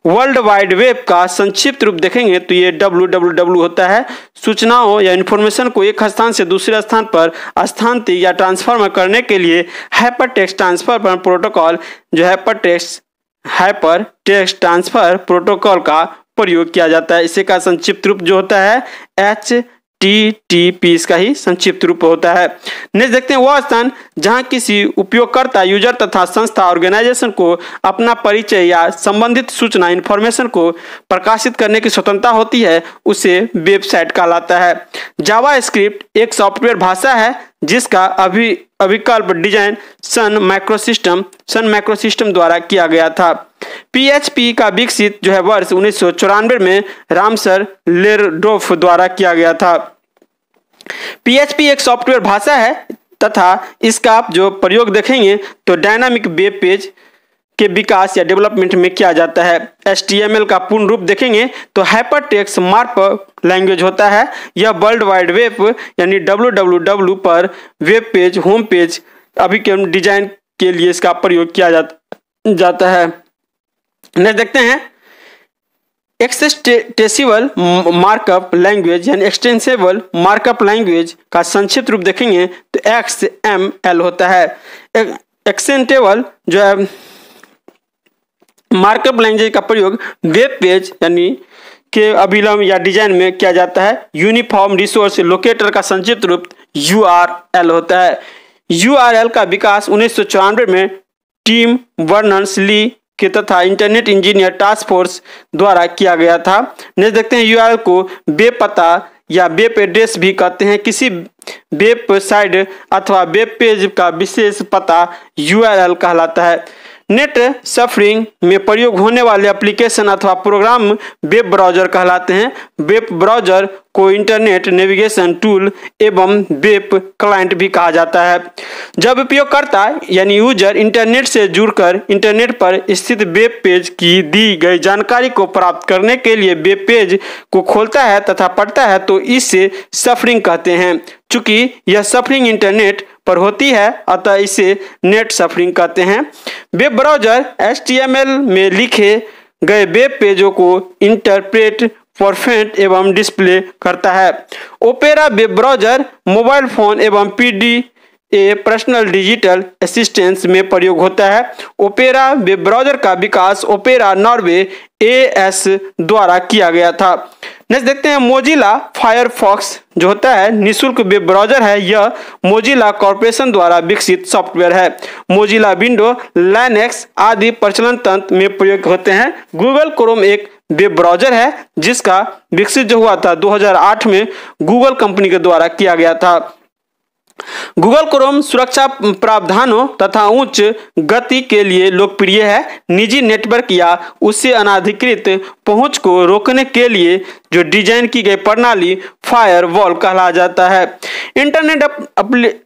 वर्ल्ड वाइड वेब का संक्षिप्त रूप देखेंगे तो ये डब्ल्यू होता है सूचनाओं या इन्फॉर्मेशन को एक स्थान से दूसरे स्थान पर स्थानांतरित या ट्रांसफर करने के लिए हैपर ट्रांसफर प्रोटोकॉल जो hyper hyper text transfer protocol का प्रयोग किया जाता है इसी का संक्षिप्त रूप जो होता है एच टी टी पी इसका ही संक्षिप्त रूप होता है नेक्स्ट देखते हैं वह स्थान जहां किसी उपयोगकर्ता यूजर तथा संस्था ऑर्गेनाइजेशन को अपना परिचय या संबंधित सूचना इन्फॉर्मेशन को प्रकाशित करने की स्वतंत्रता होती है उसे वेबसाइट कहलाता है जावा स्क्रिप्ट एक सॉफ्टवेयर भाषा है जिसका अभी अभिकल्प design Sun Microsystem Sun Microsystem द्वारा किया गया था पीएचपी का विकसित जो है वर्ष उन्नीस में रामसर लेरडोफ द्वारा किया गया था पीएचपी एक सॉफ्टवेयर भाषा है तथा इसका आप जो प्रयोग देखेंगे तो डायनामिक वेब पेज के विकास या डेवलपमेंट में किया जाता है एस का पूर्ण रूप देखेंगे तो हाइपर टेक्स मार्प लैंग्वेज होता है यह वर्ल्ड वाइड वेब यानी डब्ल्यू पर वेब पेज होम पेज अभी के डिजाइन के लिए इसका प्रयोग किया जा, जाता है नेक्स्ट देखते हैं एक्सटेसिबल मार्कअप लैंग्वेज यानी एक्सटेंसिबल मार्कअप लैंग्वेज का संक्षिप्त रूप देखेंगे तो एक्स एम एल होता है एक्सेंटेबल जो है मार्कअप लैंग्वेज का प्रयोग वेब पेज यानी के अभिलंब या डिजाइन में किया जाता है यूनिफॉर्म रिसोर्स लोकेटर का संक्षिप्त रूप यू होता है यू का विकास उन्नीस में टीम वर्नन ली के तथा इंटरनेट इंजीनियर टास्क फोर्स द्वारा किया गया था नेक्स्ट देखते हैं यू को बेपता या वेब एड्रेस भी कहते हैं किसी वेबसाइट अथवा वेब पेज का विशेष पता यू कहलाता है नेट सफरिंग में प्रयोग होने वाले एप्लीकेशन अथवा प्रोग्राम वेब ब्राउजर कहलाते हैं वेब ब्राउजर को इंटरनेट नेविगेशन टूल एवं वेब क्लाइंट भी कहा जाता है जब उपयोगकर्ता यानी यूजर इंटरनेट से जुड़कर इंटरनेट पर स्थित वेब पेज की दी गई जानकारी को प्राप्त करने के लिए वेब पेज को खोलता है तथा पढ़ता है तो इसे सफरिंग कहते हैं चूंकि यह सफरिंग इंटरनेट पर होती है अतः इसे नेट सफरिंग कहते हैं वेब ब्राउजर एस में लिखे गए वेब पेजों को इंटरप्रेट परफेंट एवं डिस्प्ले करता है Opera web browser mobile phone एवं P A personal digital assistance में प्रयोग होता है ओपेरा वेब ब्राउजर का विकास ओपेरा नॉर्वे एएस द्वारा किया गया था नेक्स्ट देखते हैं मोजिला फायरफॉक्स जो होता है निशुल्क वेब ब्राउजर है यह मोजिला कॉरपोरेशन द्वारा विकसित सॉफ्टवेयर है मोजिला विंडो लाइनेक्स आदि प्रचलन तंत्र में प्रयोग होते हैं गूगल क्रोम एक वेब ब्राउजर है जिसका विकसित जो हुआ था 2008 में गूगल कंपनी के द्वारा किया गया था गूगल क्रोम सुरक्षा प्रावधानों तथा उच्च गति के लिए लोकप्रिय है निजी नेटवर्क या उससे अनाधिकृत पहुंच को रोकने के लिए जो डिजाइन की गई प्रणाली फायरवॉल कहला जाता है इंटरनेट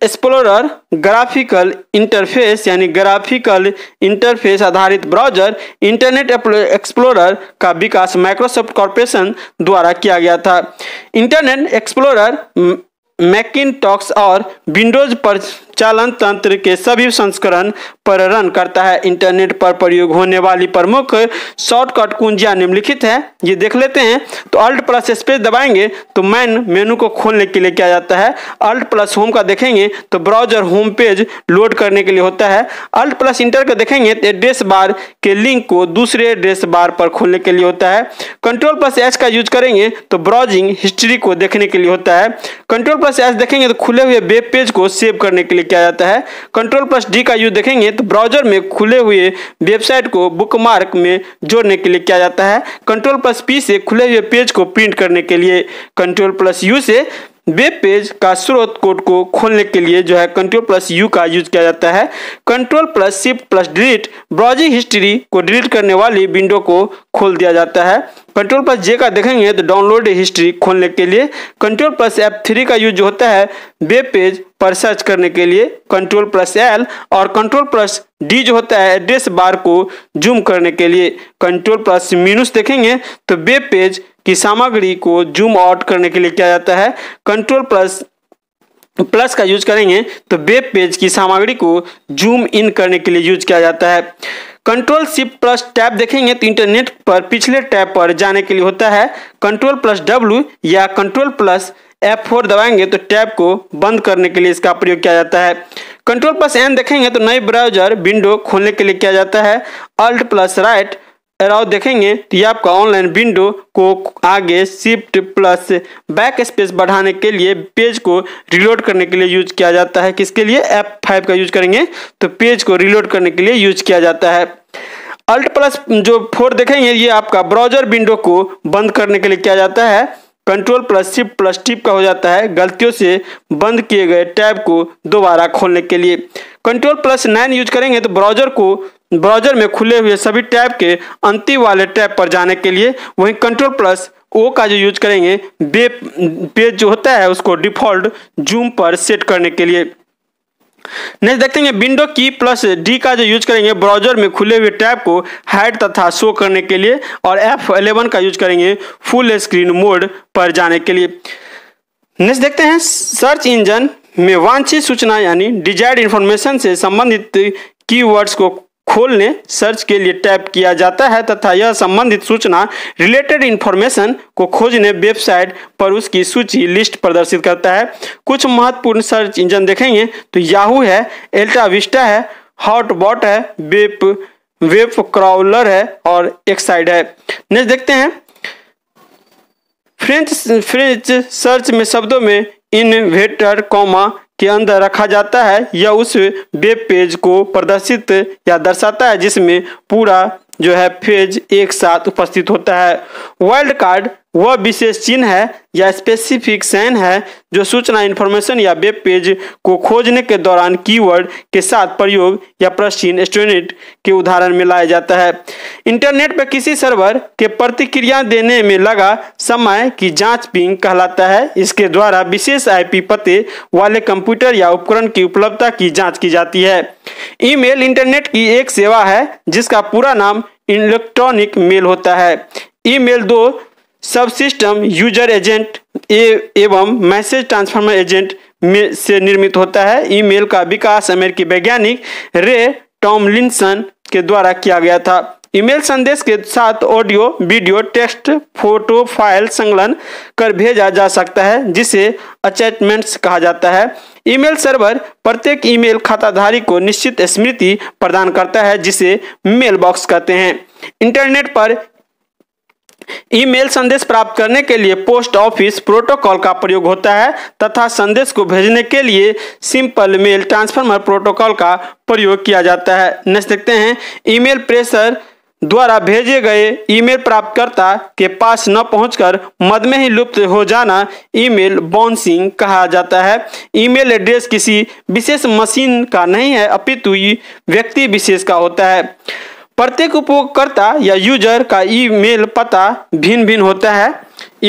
एक्सप्लोरर ग्राफिकल इंटरफेस यानी ग्राफिकल इंटरफेस आधारित ब्राउजर इंटरनेट एक्सप्लोरर का विकास माइक्रोसॉफ्ट कॉरपोरेशन द्वारा किया गया था इंटरनेट एक्सप्लोरर मैकिन और विंडोज पर चालन तंत्र के सभी संस्करण पर रन करता है इंटरनेट पर प्रयोग होने वाली प्रमुख शॉर्टकट कुंजिया निम्नलिखित है ये देख लेते हैं तो अल्ट प्लस स्पेस दबाएंगे तो मैन मेनू को खोलने के लिए क्या जाता है अल्ट प्लस होम का देखेंगे तो ब्राउजर होम पेज लोड करने के लिए होता है अल्ट प्लस इंटर का देखेंगे तो एड्रेस बार के लिंक को दूसरे एड्रेस बार पर खोलने के लिए होता है कंट्रोल प्लस एस का यूज करेंगे तो ब्राउजिंग हिस्ट्री को देखने के लिए होता है कंट्रोल प्लस एस देखेंगे तो खुले हुए वेब पेज को सेव करने के लिए के किया जाता है कंट्रोल प्लस डी का यूज देखेंगे तो ब्राउजर में खुले हुए वेबसाइट को बुकमार्क में जोड़ने के लिए किया जाता है कंट्रोल प्लस पी से खुले हुए पेज को प्रिंट करने के लिए कंट्रोल प्लस यू से वेब पेज का स्रोत कोड को खोलने के लिए जो है कंट्रोल प्लस यू का यूज किया जाता है control plus shift plus delete browsing history को डिलीट करने वाली विंडो को खोल दिया जाता है कंट्रोल प्लस जे का देखेंगे तो डाउनलोड हिस्ट्री खोलने के लिए कंट्रोल प्लस एफ थ्री का यूज होता है वेब पेज पर सर्च करने के लिए कंट्रोल प्लस एल और कंट्रोल प्लस डी जो होता है एड्रेस बार को जूम करने के लिए कंट्रोल प्लस मीनूस देखेंगे तो वेब पेज की सामग्री को जूम आउट करने के लिए किया जाता है कंट्रोल प्लस प्लस का यूज करेंगे तो वेब पेज की सामग्री को जूम इन करने के लिए यूज किया जाता है कंट्रोल शिफ्ट प्लस टैब देखेंगे तो इंटरनेट पर पिछले टैब पर जाने के लिए होता है कंट्रोल प्लस डब्ल्यू या कंट्रोल प्लस एफ फोर दबाएंगे तो टैब को बंद करने के लिए इसका प्रयोग किया जाता है कंट्रोल प्लस एन देखेंगे तो नए ब्राउजर विंडो खोलने के लिए किया जाता है अल्ट प्लस राइट अराउ देखेंगे तो ये आपका ऑनलाइन विंडो को आगे शिफ्ट प्लस बैक स्पेस बढ़ाने के लिए पेज को रिलोड करने के लिए यूज किया जाता है किसके लिए एप फाइव का यूज करेंगे तो पेज को रिलोड करने के लिए यूज किया जाता है अल्ट प्लस जो फोर देखेंगे ये आपका ब्राउजर विंडो को बंद करने के लिए किया जाता है control plus shift plus tip का हो जाता है गलतियों से बंद किए गए टैब को दोबारा खोलने के लिए कंट्रोल प्लस नाइन यूज करेंगे तो ब्राउजर को ब्राउजर में खुले हुए सभी टैब के अंतिम वाले टैब पर जाने के लिए वहीं कंट्रोल प्लस ओ का जो यूज करेंगे बे पेज जो होता है उसको डिफॉल्ट जूम पर सेट करने के लिए नेक्स्ट देखते हैं विंडो की प्लस डी का जो यूज करेंगे ब्राउजर में खुले हुए टैब को हाइड तथा शो करने के लिए और एफ एलेवन का यूज करेंगे फुल स्क्रीन मोड पर जाने के लिए नेक्स्ट देखते हैं सर्च इंजन में वांछित सूचना यानी डिजायर्ड इंफॉर्मेशन से संबंधित कीवर्ड्स को खोलने सर्च के लिए टैप किया जाता है तथा यह संबंधित सूचना रिलेटेड इंफॉर्मेशन को खोजने वेबसाइट पर उसकी सूची लिस्ट प्रदर्शित करता है कुछ महत्वपूर्ण सर्च इंजन देखेंगे तो याहू है एल्टाविस्टा है हॉटबॉट है वेप वेप क्राउलर है और एक्साइड है नेक्स्ट देखते हैं फ्रेंच फ्रेंच सर्च में शब्दों में इन्वेटर कॉमा के अंदर रखा जाता है या उस वेब पेज को प्रदर्शित या दर्शाता है जिसमें पूरा जो है फेज एक साथ उपस्थित होता है वाइल्ड कार्ड वह विशेष चिन्ह है या स्पेसिफिक सैन है जो सूचना इन्फॉर्मेशन या वेब पेज को खोजने के दौरान कीवर्ड के साथ प्रयोग या प्रश्न स्टूडेंट के उदाहरण में लाया जाता है इंटरनेट पर किसी सर्वर के प्रतिक्रिया देने में लगा समय की जांच पिंग कहलाता है इसके द्वारा विशेष आईपी पते वाले कंप्यूटर या उपकरण की उपलब्धता की जाँच की जाती है ईमेल इंटरनेट की एक सेवा है जिसका पूरा नाम इलेक्ट्रॉनिक मेल होता है ईमेल दो सब सिस्टम यूजर एजेंट एवं मैसेज ट्रांसफार्मर एजेंट में से निर्मित होता है ईमेल का विकास अमेरिकी वैज्ञानिक रे लिंसन के द्वारा किया गया था ईमेल संदेश के साथ audio video text photo file संकलन कर भेजा जा सकता है जिसे अचैटमेंट्स कहा जाता है ईमेल सर्वर प्रत्येक ईमेल खाताधारी को निश्चित स्मृति प्रदान करता है जिसे मेल बॉक्स कहते हैं इंटरनेट पर ईमेल संदेश प्राप्त करने के लिए पोस्ट ऑफिस प्रोटोकॉल का प्रयोग होता है तथा संदेश को भेजने के लिए सिंपल मेल ट्रांसफार्मर प्रोटोकॉल का प्रयोग किया जाता है नेक्स्ट देखते हैं ईमेल प्रेशर द्वारा भेजे गए ईमेल प्राप्तकर्ता के पास न पहुंचकर मद में ही लुप्त हो जाना ईमेल बाउंसिंग कहा जाता है ईमेल एड्रेस किसी विशेष मशीन का नहीं है अपितु व्यक्ति विशेष का होता है प्रत्येक उपयोगकर्ता या यूजर का ईमेल पता भिन्न भिन्न होता है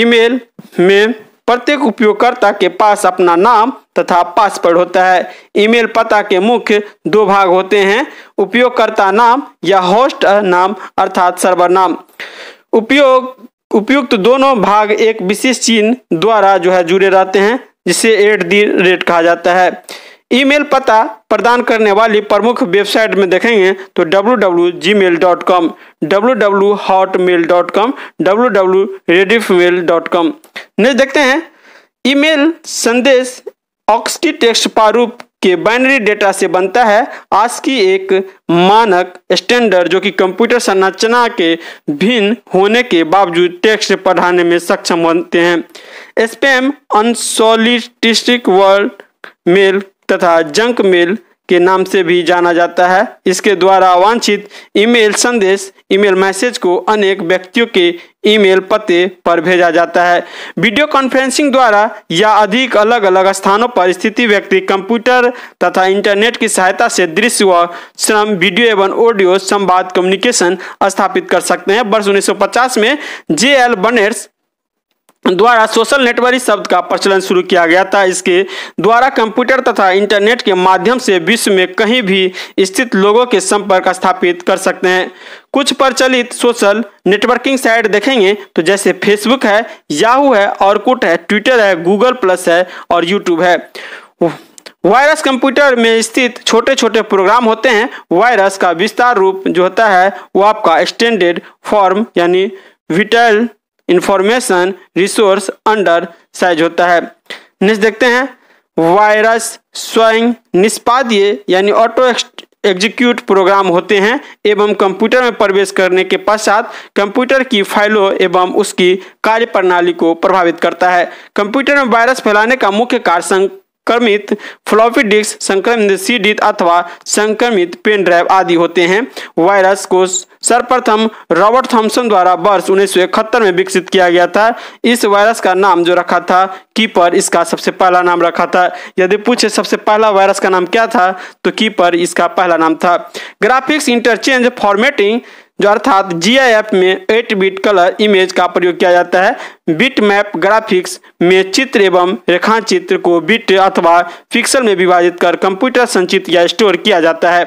ईमेल में प्रत्येक उपयोगकर्ता के पास अपना नाम तथा पासवर्ड होता है ईमेल पता के मुख्य दो भाग होते हैं उपयोगकर्ता नाम या होस्ट नाम अर्थात सर्वर नाम उपयोग उपयुक्त तो दोनों भाग एक विशेष चिन्ह द्वारा जो है जुड़े रहते हैं जिसे एट दी रेट कहा जाता है ईमेल पता प्रदान करने वाली प्रमुख वेबसाइट में देखेंगे तो www.gmail.com, www.hotmail.com, www.rediffmail.com नेक्स्ट देखते हैं ईमेल संदेश ऑक्सटी टेक्स्ट प्रारूप के बाइनरी डेटा से बनता है आज की एक मानक स्टैंडर्ड जो कि कंप्यूटर संरचना के भिन्न होने के बावजूद टेक्स्ट पढ़ाने में सक्षम बनते हैं स्पैम अनसोलिटिस्टिक वर्ल्ड मेल तथा जंक मेल के नाम से भी जाना जाता है इसके द्वारा वांछित ईमेल संदेश ईमेल मैसेज को अनेक व्यक्तियों के ईमेल पते पर भेजा जाता है वीडियो कॉन्फ्रेंसिंग द्वारा या अधिक अलग अलग स्थानों पर स्थित व्यक्ति कंप्यूटर तथा इंटरनेट की सहायता से दृश्य व श्रम वीडियो एवं ऑडियो संवाद कम्युनिकेशन स्थापित कर सकते हैं वर्ष उन्नीस में जे एल बनेर्स द्वारा सोशल नेटवर्क शब्द का प्रचलन शुरू किया गया था इसके द्वारा कंप्यूटर तथा इंटरनेट के माध्यम से विश्व में कहीं भी स्थित लोगों के संपर्क स्थापित कर सकते हैं कुछ प्रचलित सोशल नेटवर्किंग साइट देखेंगे तो जैसे फेसबुक है याहू है और कुट है ट्विटर है गूगल प्लस है और यूट्यूब है वायरस कंप्यूटर में स्थित छोटे छोटे प्रोग्राम होते हैं वायरस का विस्तार रूप जो होता है वो आपका स्टैंडर्ड फॉर्म यानी vital information resource under size होता है नेक्स्ट देखते हैं वायरस स्वयं निष्पादीय यानी ऑटो एग्जीक्यूट प्रोग्राम होते हैं एवं कंप्यूटर में प्रवेश करने के पश्चात कंप्यूटर की फाइलों एवं उसकी कार्य प्रणाली को प्रभावित करता है कंप्यूटर में वायरस फैलाने का मुख्य कार्य संक्रमित फ्लॉपी डिस्क संक्रमित सी डी अथवा संक्रमित पेन ड्राइव आदि होते हैं वायरस को सर्वप्रथम रॉबर्ट थॉम्सन द्वारा वर्ष उन्नीस में विकसित किया गया था इस वायरस का नाम जो रखा था कीपर इसका सबसे पहला नाम रखा था यदि पूछे सबसे पहला वायरस का नाम क्या था तो कीपर इसका पहला नाम था ग्राफिक्स इंटरचेंज फॉर्मेटिंग जो अर्थात जीआईएफ में 8 बिट कलर इमेज का प्रयोग किया जाता है बिट मैप ग्राफिक्स में चित्र एवं रेखाचित्र को बिट अथवा पिक्सल में विभाजित कर कंप्यूटर संचित या स्टोर किया जाता है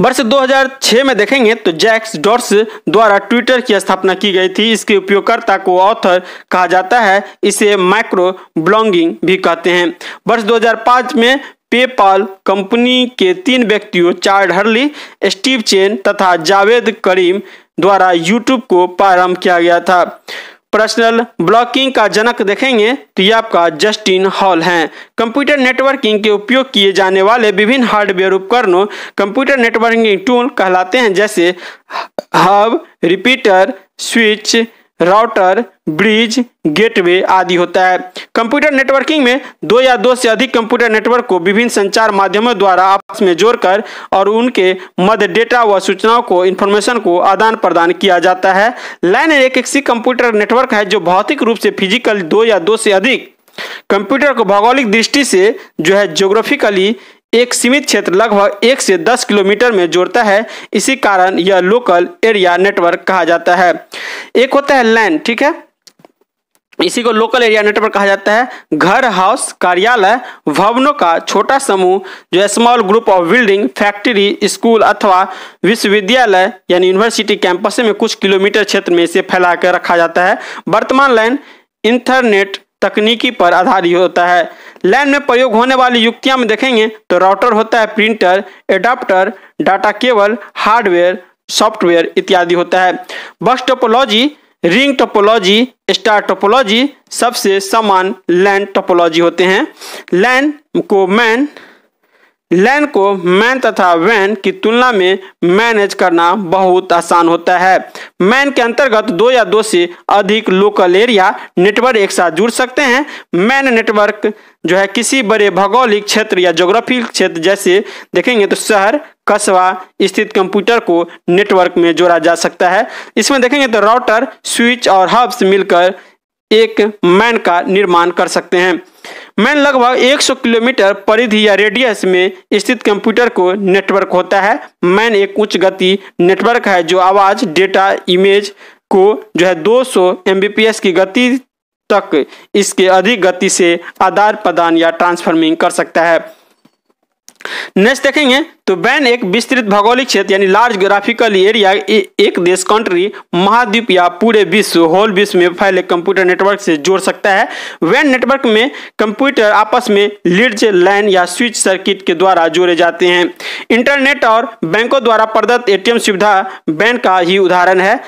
वर्ष 2006 में देखेंगे तो जैक्स डॉर्स द्वारा ट्विटर की स्थापना की गई थी इसके उपयोगकर्ता को ऑथर कहा जाता है इसे माइक्रो ब्लॉगिंग भी कहते हैं वर्ष 2005 में पेपाल कंपनी के तीन व्यक्तियों चार्ड हर्ली स्टीव चेन तथा जावेद करीम द्वारा यूट्यूब को प्रारंभ किया गया था पर्सनल ब्लॉकिंग का जनक देखेंगे तो ये आपका जस्टिन हॉल हैं कंप्यूटर नेटवर्किंग के उपयोग किए जाने वाले विभिन्न हार्डवेयर उपकरणों कंप्यूटर नेटवर्किंग टूल कहलाते हैं जैसे hub repeater switch router bridge gateway आदि होता है कंप्यूटर नेटवर्किंग में दो या दो से अधिक कंप्यूटर नेटवर्क को विभिन्न संचार माध्यमों द्वारा आपस में जोड़कर और उनके मध्य डेटा व सूचनाओं को इंफॉर्मेशन को आदान प्रदान किया जाता है लाइन एक ऐसी कंप्यूटर नेटवर्क है जो भौतिक रूप से फिजिकल दो या दो से अधिक कंप्यूटर को भौगोलिक दृष्टि से जो है ज्योग्राफिकली एक सीमित क्षेत्र लगभग एक से दस किलोमीटर में जोड़ता है इसी कारण यह लोकल एरिया नेटवर्क कहा जाता है एक होता है लैंड ठीक है इसी को लोकल एरिया नेटवर्क कहा जाता है घर हाउस कार्यालय भवनों का छोटा समूह जो small group of building factory school अथवा विश्वविद्यालय यानी यूनिवर्सिटी कैंपस में कुछ किलोमीटर क्षेत्र में इसे फैला कर रखा जाता है वर्तमान लाइन इंथरनेट तकनीकी पर आधारित होता है लैन में प्रयोग होने वाली युक्तियां में देखेंगे तो राउटर होता है printer adapter data cable hardware software इत्यादि होता है bus topology ring topology star topology सबसे समान लैंड टोपोलॉजी होते हैं लैंड को मैन लैन को मैन तथा वैन की तुलना में मैनेज करना बहुत आसान होता है मैन के अंतर्गत दो या दो से अधिक लोकल एरिया नेटवर्क एक साथ जुड़ सकते हैं मैन नेटवर्क जो है किसी बड़े भौगोलिक क्षेत्र या जोग्राफिक क्षेत्र जैसे देखेंगे तो शहर कस्बा स्थित कंप्यूटर को नेटवर्क में जोड़ा जा सकता है इसमें देखेंगे तो राउटर स्विच और हब्स मिलकर एक मैन का निर्माण कर सकते हैं मैन लगभग 100 किलोमीटर परिधि या रेडियस में स्थित कंप्यूटर को नेटवर्क होता है मैन एक उच्च गति नेटवर्क है जो आवाज डेटा इमेज को जो है 200 सौ की गति तक इसके अधिक गति से आदान प्रदान या ट्रांसफॉर्मिंग कर सकता है नेक्स्ट देखेंगे तो बैन एक विस्तृत भौगोलिक क्षेत्र यानी लार्ज ग्राफिकल एरिया एक देश कंट्री महाद्वीप या पूरे विश्व होल विश्व में फैले कंप्यूटर नेटवर्क से जोड़ सकता है वैन नेटवर्क में कंप्यूटर आपस में लिड्स लाइन या स्विच सर्किट के द्वारा जोड़े जाते हैं इंटरनेट और बैंकों द्वारा प्रदत्त एटीएम सुविधा बैन का ही उदाहरण है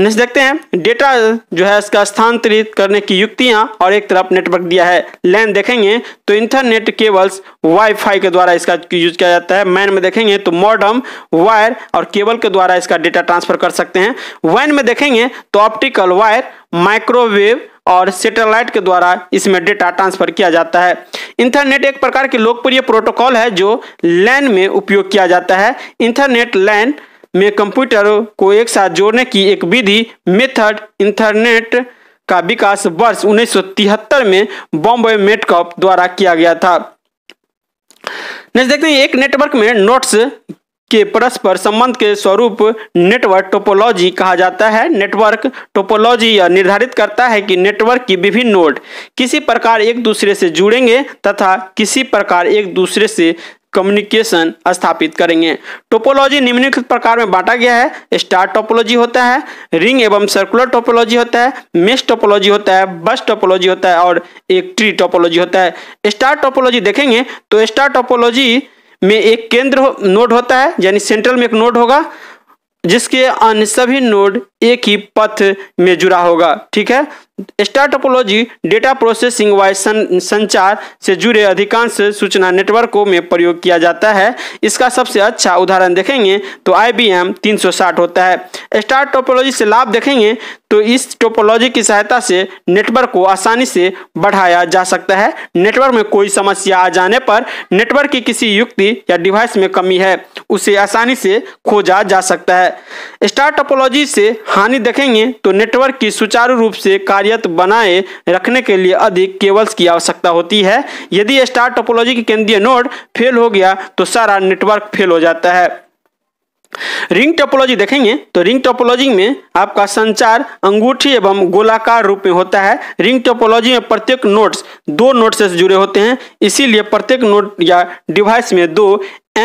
नेक्स्ट देखते हैं डेटा जो है इसका स्थानांतरित करने की युक्तियां और एक तरफ नेटवर्क दिया है लैन देखेंगे तो इंटरनेट केबल्स वाईफाई के द्वारा इसका यूज किया जाता है मैन में देखेंगे तो मॉडर्म वायर और केबल के द्वारा इसका डेटा ट्रांसफर कर सकते हैं वैन में देखेंगे तो ऑप्टिकल वायर माइक्रोवेव और सैटेलाइट के द्वारा इसमें डेटा ट्रांसफर किया जाता है इंटरनेट एक प्रकार के लोकप्रिय प्रोटोकॉल है जो लैन में उपयोग किया जाता है इंटरनेट लैन में कंप्यूटरों को एक साथ जोड़ने की एक विधि मेथड इंटरनेट का विकास वर्ष 1973 में बॉम्बे मेटकॉप द्वारा किया गया था नेक्स्ट देखते हैं एक नेटवर्क में नोट्स के परस्पर संबंध के स्वरूप नेटवर्क टोपोलॉजी कहा जाता है नेटवर्क टोपोलॉजी यह निर्धारित करता है कि नेटवर्क की विभिन्न नोड किसी प्रकार एक दूसरे से जुड़ेंगे तथा किसी प्रकार एक दूसरे से कम्युनिकेशन स्थापित करेंगे टोपोलॉजी निम्नलिखित प्रकार में बांटा गया है स्टार टोपोलॉजी होता है रिंग एवं सर्कुलर टोपोलॉजी होता है मेष टोपोलॉजी होता है बस टोपोलॉजी होता है और एक ट्री टोपोलॉजी होता है स्टार टोपोलॉजी देखेंगे तो स्टार टोपोलॉजी में एक केंद्र नोड होता है यानी सेंट्रल में एक नोड होगा जिसके अन्य सभी नोड एक ही पथ में जुड़ा होगा ठीक है स्टार डेटा प्रोसेसिंग व संचार से जुड़े अधिकांश सूचना नेटवर्कों में प्रयोग किया जाता है इसका सबसे अच्छा उदाहरण देखेंगे तो आई बी एम तीन सौ साठ होता है स्टार टोपोलॉजी से लाभ देखेंगे तो इस टोपोलॉजी की सहायता से नेटवर्क को आसानी से बढ़ाया जा सकता है नेटवर्क में कोई समस्या आ जाने पर नेटवर्क की किसी युक्ति या डिवाइस में कमी है उसे आसानी से खोजा जा सकता है स्टार टोपोलॉजी से हानि देखेंगे तो नेटवर्क की सुचारू रूप से कार्य कार्यत बनाए रखने के लिए अधिक केबल्स की आवश्यकता होती है यदि स्टार टोपोलॉजी के केंद्रीय नोड फेल हो गया तो सारा नेटवर्क फेल हो जाता है रिंग टोपोलॉजी देखेंगे तो रिंग टोपोलॉजी में आपका संचार अंगूठी एवं गोलाकार रूप में होता है रिंग टोपोलॉजी में प्रत्येक नोड्स दो नोड से जुड़े होते हैं इसीलिए प्रत्येक नोड या डिवाइस में दो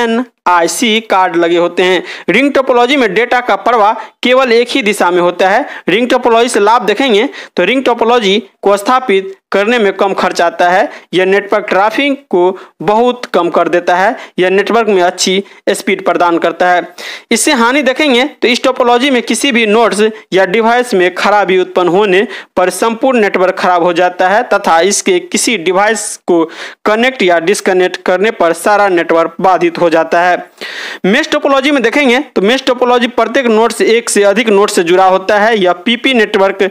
एन आईसी कार्ड लगे होते हैं रिंग टोपोलॉजी में डेटा का प्रवाह केवल एक ही दिशा में होता है रिंग टोपोलॉजी से लाभ देखेंगे तो रिंग टोपोलॉजी को स्थापित करने में कम खर्च आता है यह नेटवर्क ट्रैफिक को बहुत कम कर देता है यह नेटवर्क में अच्छी स्पीड प्रदान करता है इससे हानि देखेंगे तो इस टोपोलॉजी में किसी भी नोड्स या डिवाइस में खराबी उत्पन्न होने पर संपूर्ण नेटवर्क खराब हो जाता है तथा इसके किसी डिवाइस को कनेक्ट या डिस्कनेक्ट करने पर सारा नेटवर्क बाधित हो जाता है है मेष टोपोलॉजी में देखेंगे तो मेष टोपोलॉजी प्रत्येक नोट से एक से अधिक नोट से जुड़ा होता है यह पीपी नेटवर्क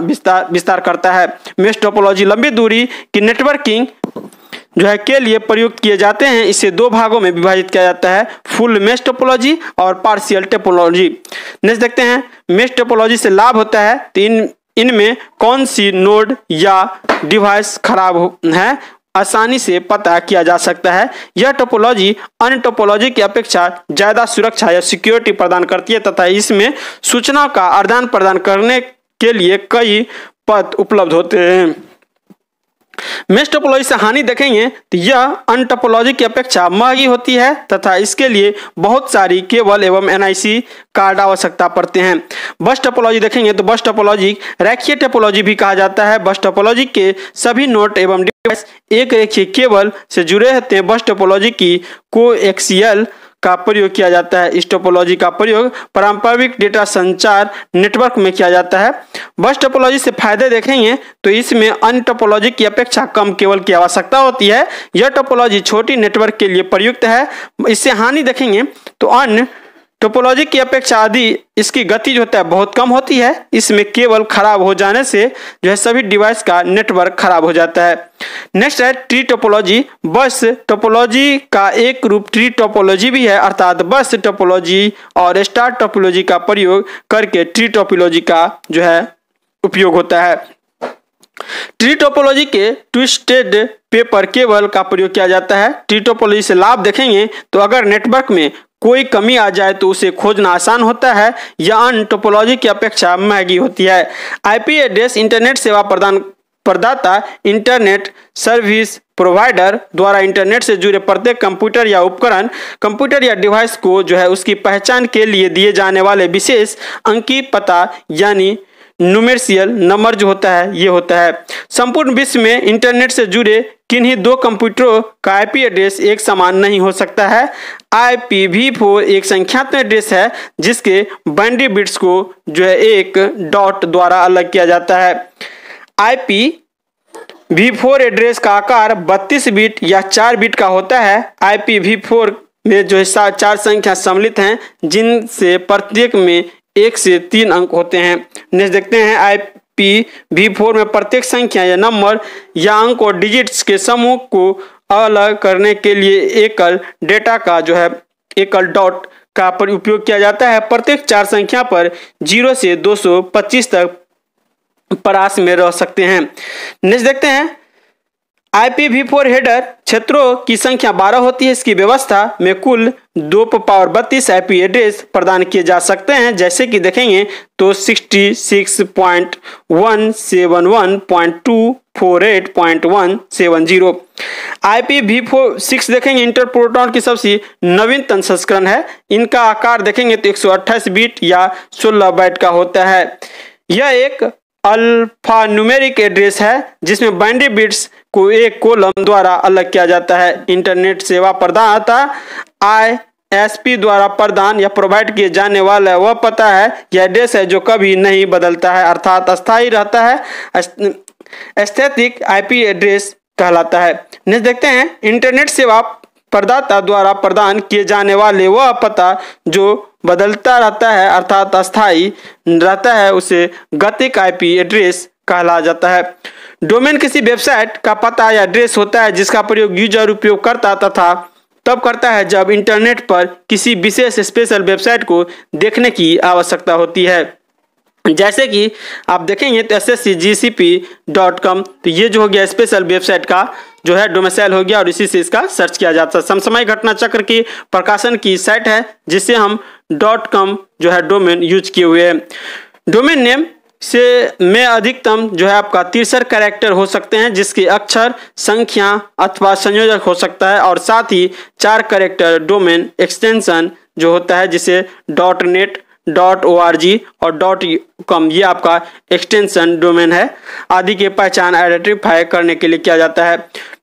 विस्तार विस्तार करता है मेष टोपोलॉजी लंबी दूरी की नेटवर्किंग जो है के लिए प्रयुक्त किए जाते हैं इसे दो भागों में विभाजित किया जाता है फुल मेष टोपोलॉजी और पार्शियल टेपोलॉजी नेक्स्ट देखते हैं मेष टोपोलॉजी से लाभ होता है तो इन इनमें कौन सी नोड या डिवाइस खराब है आसानी से पता किया जा सकता है यह टोपोलॉजी अन्य टोपोलॉजी की अपेक्षा ज़्यादा सुरक्षा या सिक्योरिटी प्रदान करती है तथा इसमें सूचना का आदान प्रदान करने के लिए कई पथ उपलब्ध होते हैं मेष टोपोलॉजी से हानि देखेंगे तो यह अन टोपोलॉजी की अपेक्षा महंगी होती है तथा इसके लिए बहुत सारी केवल एवं एनआईसी कार्ड आवश्यकता पड़ते हैं बस टोपोलॉजी देखेंगे तो बस टोपोलॉजी रैखीय टोपोलॉजी भी कहा जाता है बस टोपोलॉजी के सभी नोट एवं डिवाइस एक रेखीय केबल से जुड़े होते हैं बस टोपोलॉजी की को एक्सियल का प्रयोग किया जाता है इस टोपोलॉजी का प्रयोग पारंपरिक डेटा संचार नेटवर्क में किया जाता है बस टोपोलॉजी से फायदे देखेंगे तो इसमें अन्य टोपोलॉजी की अपेक्षा कम केवल की आवश्यकता होती है यह टोपोलॉजी छोटी नेटवर्क के लिए प्रयुक्त है इससे हानि देखेंगे तो अन्य टोपोलॉजी की अपेक्षा आदि इसकी गति जो होता है बहुत कम होती है इसमें केबल खराब हो जाने से जो है सभी डिवाइस का नेटवर्क खराब हो जाता है नेक्स्ट है ट्री टोपोलॉजी बस टोपोलॉजी का एक रूप ट्री टोपोलॉजी भी है अर्थात बस टोपोलॉजी और स्टार टोपोलॉजी का प्रयोग करके ट्री टोपोलॉजी का जो है उपयोग होता है ट्री टोपोलॉजी के ट्विस्टेड पेपर केबल का प्रयोग किया जाता है ट्री टोपोलॉजी से लाभ देखेंगे तो अगर नेटवर्क में कोई कमी आ जाए तो उसे खोजना आसान होता है या अन टोपोलॉजी की अपेक्षा महंगी होती है आईपी एड्रेस इंटरनेट सेवा प्रदान प्रदाता इंटरनेट सर्विस प्रोवाइडर द्वारा इंटरनेट से जुड़े प्रत्येक कंप्यूटर या उपकरण कंप्यूटर या डिवाइस को जो है उसकी पहचान के लिए दिए जाने वाले विशेष अंकी पता यानी नुमेरसियल नंबर जो होता है ये होता है संपूर्ण विश्व में इंटरनेट से जुड़े किन्हीं दो कंप्यूटरों का आईपी एड्रेस एक समान नहीं हो सकता है आई पी फोर एक संख्यात्मक एड्रेस है जिसके बैंडी बिट्स को जो है एक डॉट द्वारा अलग किया जाता है आईपी वी फोर एड्रेस का आकार 32 बिट या 4 बिट का होता है आई वी फोर में जो है चार संख्या सम्मिलित हैं जिनसे प्रत्येक में एक से तीन अंक होते हैं नेक्स्ट देखते हैं आई पी वी फोर में प्रत्येक संख्या या नंबर या अंक और डिजिट्स के समूह को अलग करने के लिए एकल डेटा का जो है एकल डॉट का पर उपयोग किया जाता है प्रत्येक चार संख्या पर जीरो से दो सौ पच्चीस तक परास में रह सकते हैं नेक्स्ट देखते हैं IPv4 हेडर क्षेत्रों की संख्या 12 होती है इसकी व्यवस्था में कुल दो पावर बत्तीस आई एड्रेस प्रदान किए जा सकते हैं जैसे कि देखेंगे तो 66.171.248.170 सिक्स देखेंगे इंटर की सबसे नवीनतम संस्करण है इनका आकार देखेंगे तो 128 बिट या 16 बाइट का होता है यह एक अल्फा न्यूमेरिक एड्रेस है जिसमें बाइंड्री बिट्स को एक कोलम द्वारा अलग किया जाता है इंटरनेट सेवा प्रदाता आई एसपी द्वारा प्रदान या प्रोवाइड किए जाने वाला वह पता है या एड्रेस है जो कभी नहीं बदलता है अर्थात अस्थाई रहता है स्थैतिक आईपी एड्रेस कहलाता है नेक्स्ट देखते हैं इंटरनेट सेवा प्रदाता द्वारा प्रदान किए जाने वाले वह वा पता जो बदलता रहता है अर्थात अस्थायी रहता है उसे गतिक आईपी एड्रेस कहला जाता है डोमेन किसी वेबसाइट का पता या एड्रेस होता है जिसका प्रयोग यूजर उपयोगकर्ता तथा तब करता है जब इंटरनेट पर किसी विशेष स्पेशल वेबसाइट को देखने की आवश्यकता होती है जैसे कि आप देखेंगे तो S S C G C P dot com तो ये जो हो गया स्पेशल वेबसाइट का जो है डोमेसाइल हो गया और इसी से इसका सर्च किया जाता है समसमय घटना चक्र की प्रकाशन की साइट है जिसे हम डॉट कॉम जो है डोमेन यूज किए हुए हैं डोमेन नेम से में अधिकतम जो है आपका तिरसठ कैरेक्टर हो सकते हैं जिसके अक्षर संख्या अथवा संयोजक हो सकता है और साथ ही चार कैरेक्टर डोमेन एक्सटेंशन जो होता है जिसे dot net dot O R G और डॉट कॉम ये आपका एक्सटेंशन डोमेन है आदि की पहचान आइडेंटिफाई करने के लिए किया जाता है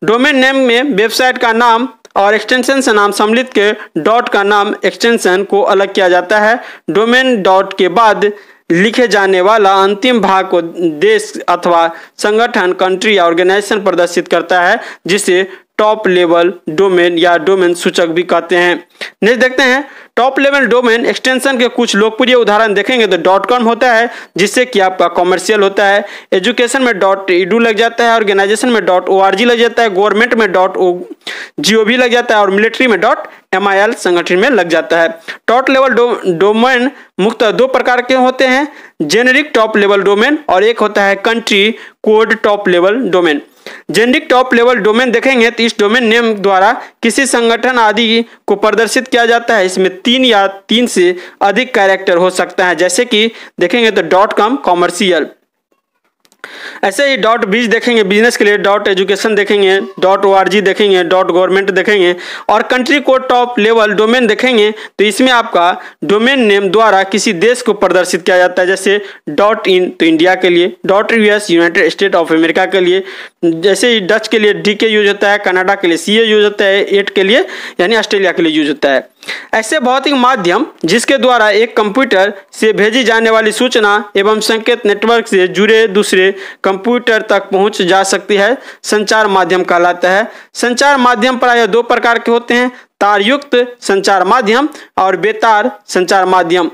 डोमेन नेम में वेबसाइट का नाम और एक्सटेंशन से नाम सम्मिलित के डॉट का नाम एक्सटेंशन को अलग किया जाता है डोमेन डॉट के बाद लिखे जाने वाला अंतिम भाग को देश अथवा संगठन कंट्री या ऑर्गेनाइजेशन प्रदर्शित करता है जिसे टॉप लेवल डोमेन या डोमेन सूचक भी कहते हैं नेक्स्ट देखते हैं टॉप लेवल डोमेन एक्सटेंशन के कुछ लोकप्रिय उदाहरण देखेंगे तो डॉट कॉम होता है जिससे कि आपका कॉमर्शियल होता है एजुकेशन में डॉट ईडू लग जाता है ऑर्गेनाइजेशन में डॉट ओ लग जाता है गवर्नमेंट में डॉट ओ जी लग जाता है और मिलिट्री में डॉट एम संगठन में लग जाता है टॉप लेवल डोमेन मुख्य दो प्रकार के होते हैं जेनेरिक टॉप लेवल डोमेन और एक होता है country code top level domain generic top level domain देखेंगे तो इस डोमेन नेम द्वारा किसी संगठन आदि को प्रदर्शित किया जाता है इसमें तीन या तीन से अधिक कैरेक्टर हो सकता है जैसे कि देखेंगे तो डॉट कॉम कॉमर्शियल ऐसे ही डॉट बीज देखेंगे बिजनेस के लिए डॉट एजुकेशन देखेंगे डॉट ओ देखेंगे डॉट गवर्नमेंट देखेंगे और कंट्री को टॉप लेवल डोमेन देखेंगे तो इसमें आपका डोमेन नेम द्वारा किसी देश को प्रदर्शित किया जाता है जैसे डॉट इन तो इंडिया के लिए dot US United State of America के लिए जैसे ही डच के लिए डी के यूज होता है कनाडा के लिए सी यूज होता है एट के लिए यानी ऑस्ट्रेलिया के लिए यूज होता है ऐसे भौतिक माध्यम जिसके द्वारा एक कंप्यूटर से भेजी जाने वाली सूचना एवं संकेत नेटवर्क से जुड़े दूसरे कंप्यूटर तक पहुंच जा सकती है संचार माध्यम कहलाता है संचार माध्यम प्रायः दो प्रकार के होते हैं तारयुक्त संचार माध्यम और बेतार संचार माध्यम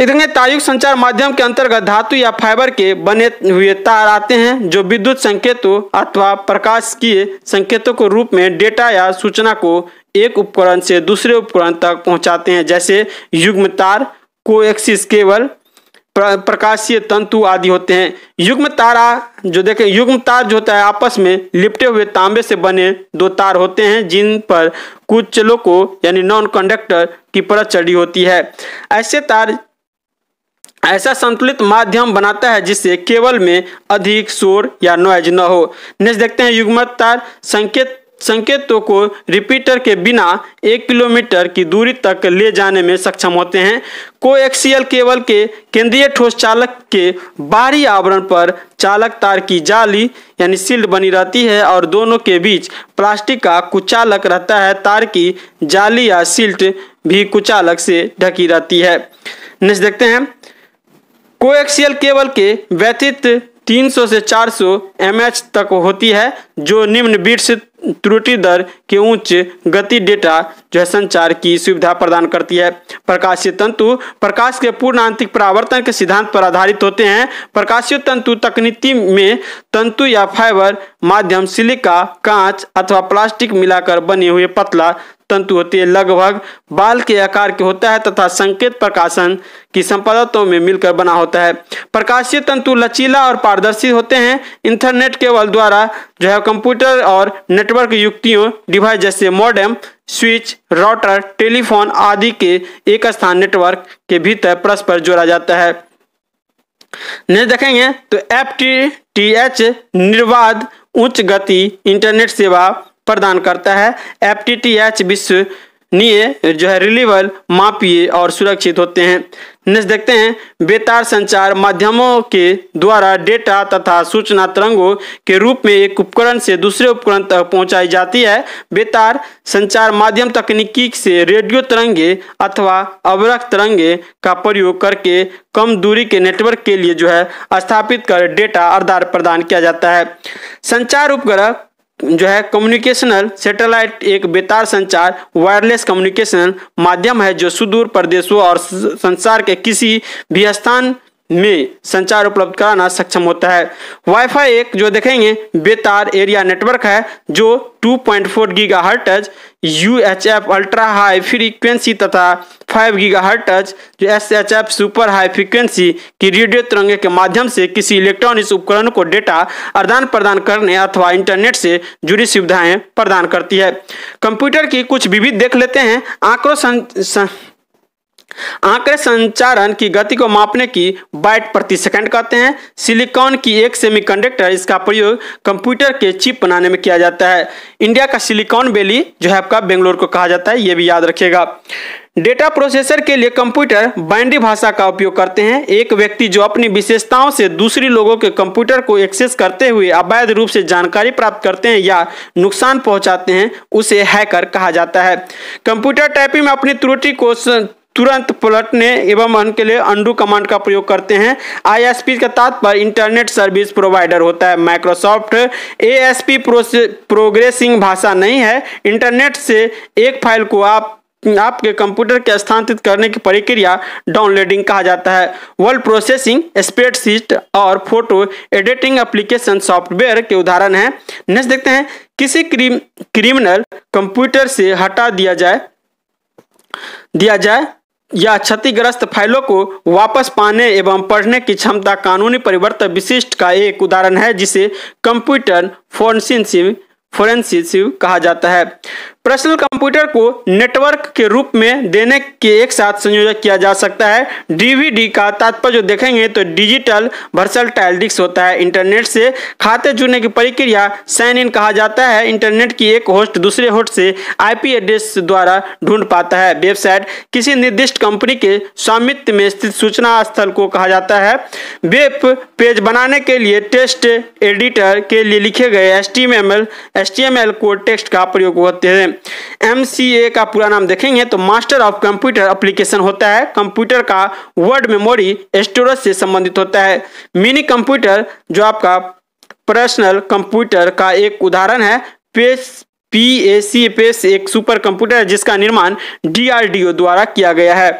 इतने तारयुक्त संचार माध्यम के अंतर्गत धातु या फाइबर के बने हुए तार आते हैं जो विद्युत संकेतों अथवा प्रकाश प्रकाशीय संकेतों के रूप में डेटा या सूचना को एक उपकरण से दूसरे उपकरण तक पहुंचाते हैं जैसे युग्म तार को एक्सिस केबल प्रकाशीय तंतु आदि होते हैं युग्म तारा जो देखें युग्म तार जो होता है आपस में लिपटे हुए तांबे से बने दो तार होते हैं जिन पर कुछ चलों को यानी नॉन कंडक्टर की परत चढ़ी होती है ऐसे तार ऐसा संतुलित माध्यम बनाता है जिससे केवल में अधिक शोर या नॉइज न हो नेक्स्ट देखते हैं युग्म तार संकेत संकेतों को रिपीटर के बिना एक किलोमीटर की दूरी तक ले जाने में सक्षम होते हैं कोएक्सियल केबल के केंद्रीय ठोस चालक के बाहरी आवरण पर चालक तार की जाली यानी सील्ड बनी रहती है और दोनों के बीच प्लास्टिक का कुचालक रहता है तार की जाली या सील्ट भी कुचालक से ढकी रहती है नेक्स्ट देखते हैं कोएक्सियल केबल के व्यथित 300 से 400 सौ तक होती है जो निम्न बीट्स त्रुटि दर के उच्च गति डेटा जो है संचार की सुविधा प्रदान करती है प्रकाशीय तंतु प्रकाश के पूर्ण आंतरिक परावर्तन के सिद्धांत पर आधारित होते हैं प्रकाशीय तंतु तकनीकी में तंतु या फाइबर माध्यम सिलिका कांच अथवा प्लास्टिक मिलाकर बने हुए पतला तंतु होते हैं लगभग बाल के आकार के होता है तथा संकेत प्रकाशन की संपदातों में मिलकर बना होता है प्रकाशीय तंतु लचीला और पारदर्शी होते हैं इंटरनेट केवल द्वारा जो है कंप्यूटर और नेट नेटवर्क युक्तियों डिवाइस जैसे मॉडेम स्विच राउटर टेलीफोन आदि के एक स्थान नेटवर्क के भीतर परस्पर जोड़ा जाता है नेक्स्ट देखेंगे तो एफ टी टी एच निर्बाध उच्च गति इंटरनेट सेवा प्रदान करता है एफ टी टी एच विश्व निये जो है रिलीवल मापिए और सुरक्षित होते हैं नेक्स्ट देखते हैं बेतार संचार माध्यमों के द्वारा डेटा तथा सूचना तरंगों के रूप में एक उपकरण से दूसरे उपकरण तक पहुंचाई जाती है बेतार संचार माध्यम तकनीकी से रेडियो तरंगे अथवा अवरक तरंगे का प्रयोग करके कम दूरी के नेटवर्क के लिए जो है स्थापित कर डेटा आदान प्रदान किया जाता है संचार उपग्रह जो है कम्युनिकेशनल सैटेलाइट एक बेतार संचार वायरलेस कम्युनिकेशन माध्यम है जो सुदूर प्रदेशों और संसार के किसी भी स्थान में संचार उपलब्ध कराना सक्षम होता है वाईफाई एक जो देखेंगे बेतार एरिया नेटवर्क है जो 2.4 gigahertz U H F ultra high frequency तथा 5 गीगा हर्टज जो S H F super high frequency की रेडियो तिरंगे के माध्यम से किसी इलेक्ट्रॉनिक उपकरण को डेटा आदान प्रदान करने अथवा इंटरनेट से जुड़ी सुविधाएं प्रदान करती है कंप्यूटर की कुछ विविध देख लेते हैं आंकड़ों आंकड़े संचारण की गति को मापने की बाइट प्रति सेकंड कहते हैं सिलिकॉन की एक सेमीकंडक्टर इसका प्रयोग कंप्यूटर के चिप बनाने में किया जाता है इंडिया का सिलिकॉन वैली जो है आपका बेंगलोर को कहा जाता है ये भी याद रखिएगा डेटा प्रोसेसर के लिए कंप्यूटर बाइंडी भाषा का उपयोग करते हैं एक व्यक्ति जो अपनी विशेषताओं से दूसरे लोगों के कंप्यूटर को एक्सेस करते हुए अवैध रूप से जानकारी प्राप्त करते हैं या नुकसान पहुंचाते हैं उसे हैकर कहा जाता है कंप्यूटर टाइपिंग में अपनी त्रुटि को तुरंत पलटने एवं अन के लिए अंडू कमांड का प्रयोग करते हैं आईएसपी का तात्पर्य इंटरनेट सर्विस प्रोवाइडर होता है माइक्रोसॉफ्ट एएसपी प्रोग्रेसिंग भाषा नहीं है इंटरनेट से एक फाइल को आप आपके कंप्यूटर के स्थानांतरित करने की प्रक्रिया डाउनलोडिंग कहा जाता है वर्ल्ड प्रोसेसिंग स्प्रेडशीट और फोटो एडिटिंग एप्लीकेशन सॉफ्टवेयर के उदाहरण हैं नेक्स्ट देखते हैं किसी क्रिम क्रिमिनल कंप्यूटर से हटा दिया जाए दिया जाए या क्षतिग्रस्त फाइलों को वापस पाने एवं पढ़ने की क्षमता कानूनी परिवर्तन विशिष्ट का एक उदाहरण है जिसे कंप्यूटर फोरेंसिव फोरेंसिव कहा जाता है पर्सनल कंप्यूटर को नेटवर्क के रूप में देने के एक साथ संयोजक किया जा सकता है डीवीडी का तात्पर्य जो देखेंगे तो डिजिटल टाइल डिस्क होता है इंटरनेट से खाते जुड़ने की प्रक्रिया साइन इन कहा जाता है इंटरनेट की एक होस्ट दूसरे होस्ट से आईपी एड्रेस द्वारा ढूंढ पाता है वेबसाइट किसी निर्दिष्ट कंपनी के स्वामित्व में स्थित सूचना स्थल को कहा जाता है वेब पेज बनाने के लिए टेस्ट एडिटर के लिए लिखे गए S T M L code text का प्रयोग होते हैं एम का पूरा नाम देखेंगे तो मास्टर ऑफ कंप्यूटर अप्लीकेशन होता है कंप्यूटर का वर्ड मेमोरी स्टोरेज से संबंधित होता है मिनी कंप्यूटर जो आपका पर्सनल कंप्यूटर का एक उदाहरण है pace P A C pace एक सुपर कंप्यूटर है जिसका निर्माण डीआरडीओ द्वारा किया गया है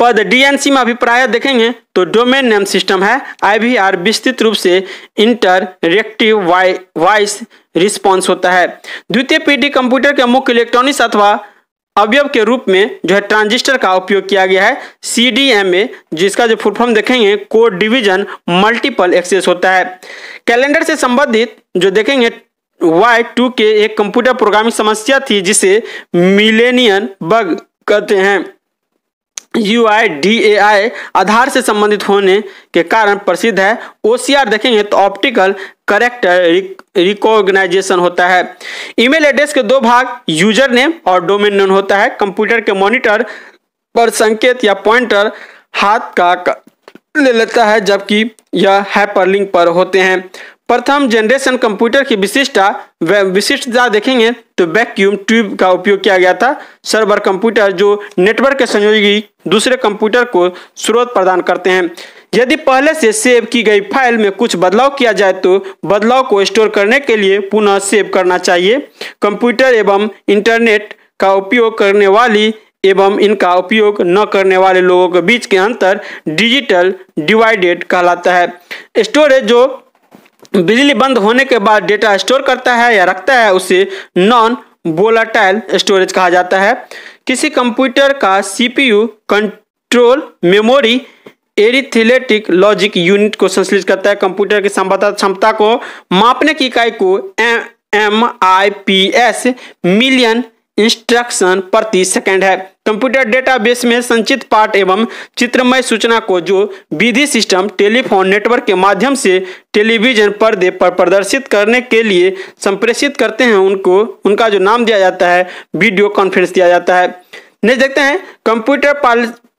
पद डीएनसी में अभिप्राय देखेंगे तो डोमेन नेम सिस्टम है आईवीआर विस्तृत रूप से इंटर रेक्टिव वॉइस रिस्पॉन्स होता है द्वितीय पीढ़ी कंप्यूटर के मुख्य इलेक्ट्रॉनिक्स अथवा अवयव के रूप में जो है ट्रांजिस्टर का उपयोग किया गया है सी डी एम ए जिसका जो फुलफॉर्म देखेंगे कोड डिवीजन मल्टीपल एक्सेस होता है कैलेंडर से संबंधित जो देखेंगे वाई टू के एक कंप्यूटर प्रोग्रामिंग समस्या थी जिसे मिलेनियन बग कहते हैं यू आई डी ए आई आधार से संबंधित होने के कारण प्रसिद्ध है ओ देखेंगे तो ऑप्टिकल करेक्ट रिकॉग्नाइजेशन होता है ईमेल एड्रेस के दो भाग यूजर नेम और डोमेन नेम होता है कंप्यूटर के मॉनिटर पर संकेत या पॉइंटर हाथ का ले लेता है जबकि यह हैपरलिंक पर होते हैं प्रथम जनरेशन कंप्यूटर की विशिष्टता विशिष्टता देखेंगे तो वैक्यूम ट्यूब का उपयोग किया गया था सर्वर कंप्यूटर जो नेटवर्क के संयोगी दूसरे कंप्यूटर को स्रोत प्रदान करते हैं यदि पहले से सेव की गई फाइल में कुछ बदलाव किया जाए तो बदलाव को स्टोर करने के लिए पुनः सेव करना चाहिए कंप्यूटर एवं इंटरनेट का उपयोग करने वाली एवं इनका उपयोग न करने वाले लोगों के बीच के अंतर डिजिटल डिवाइडेड कहलाता है स्टोरेज जो बिजली बंद होने के बाद डेटा स्टोर करता है या रखता है उसे नॉन वोलाटाइल स्टोरेज कहा जाता है किसी कंप्यूटर का CPU control memory arithmetic logic unit को संश्लिष्ट करता है कंप्यूटर की संबद्धता क्षमता को मापने की इकाई को M M I P S million instruction प्रति सेकंड है कंप्यूटर डेटाबेस में संचित पाठ एवं चित्रमय सूचना को जो विधि सिस्टम टेलीफोन नेटवर्क के माध्यम से टेलीविजन पर्दे पर प्रदर्शित करने के लिए संप्रेषित करते हैं उनको उनका जो नाम दिया जाता है वीडियो कॉन्फ्रेंस दिया जाता है नेक्स्ट देखते हैं कंप्यूटर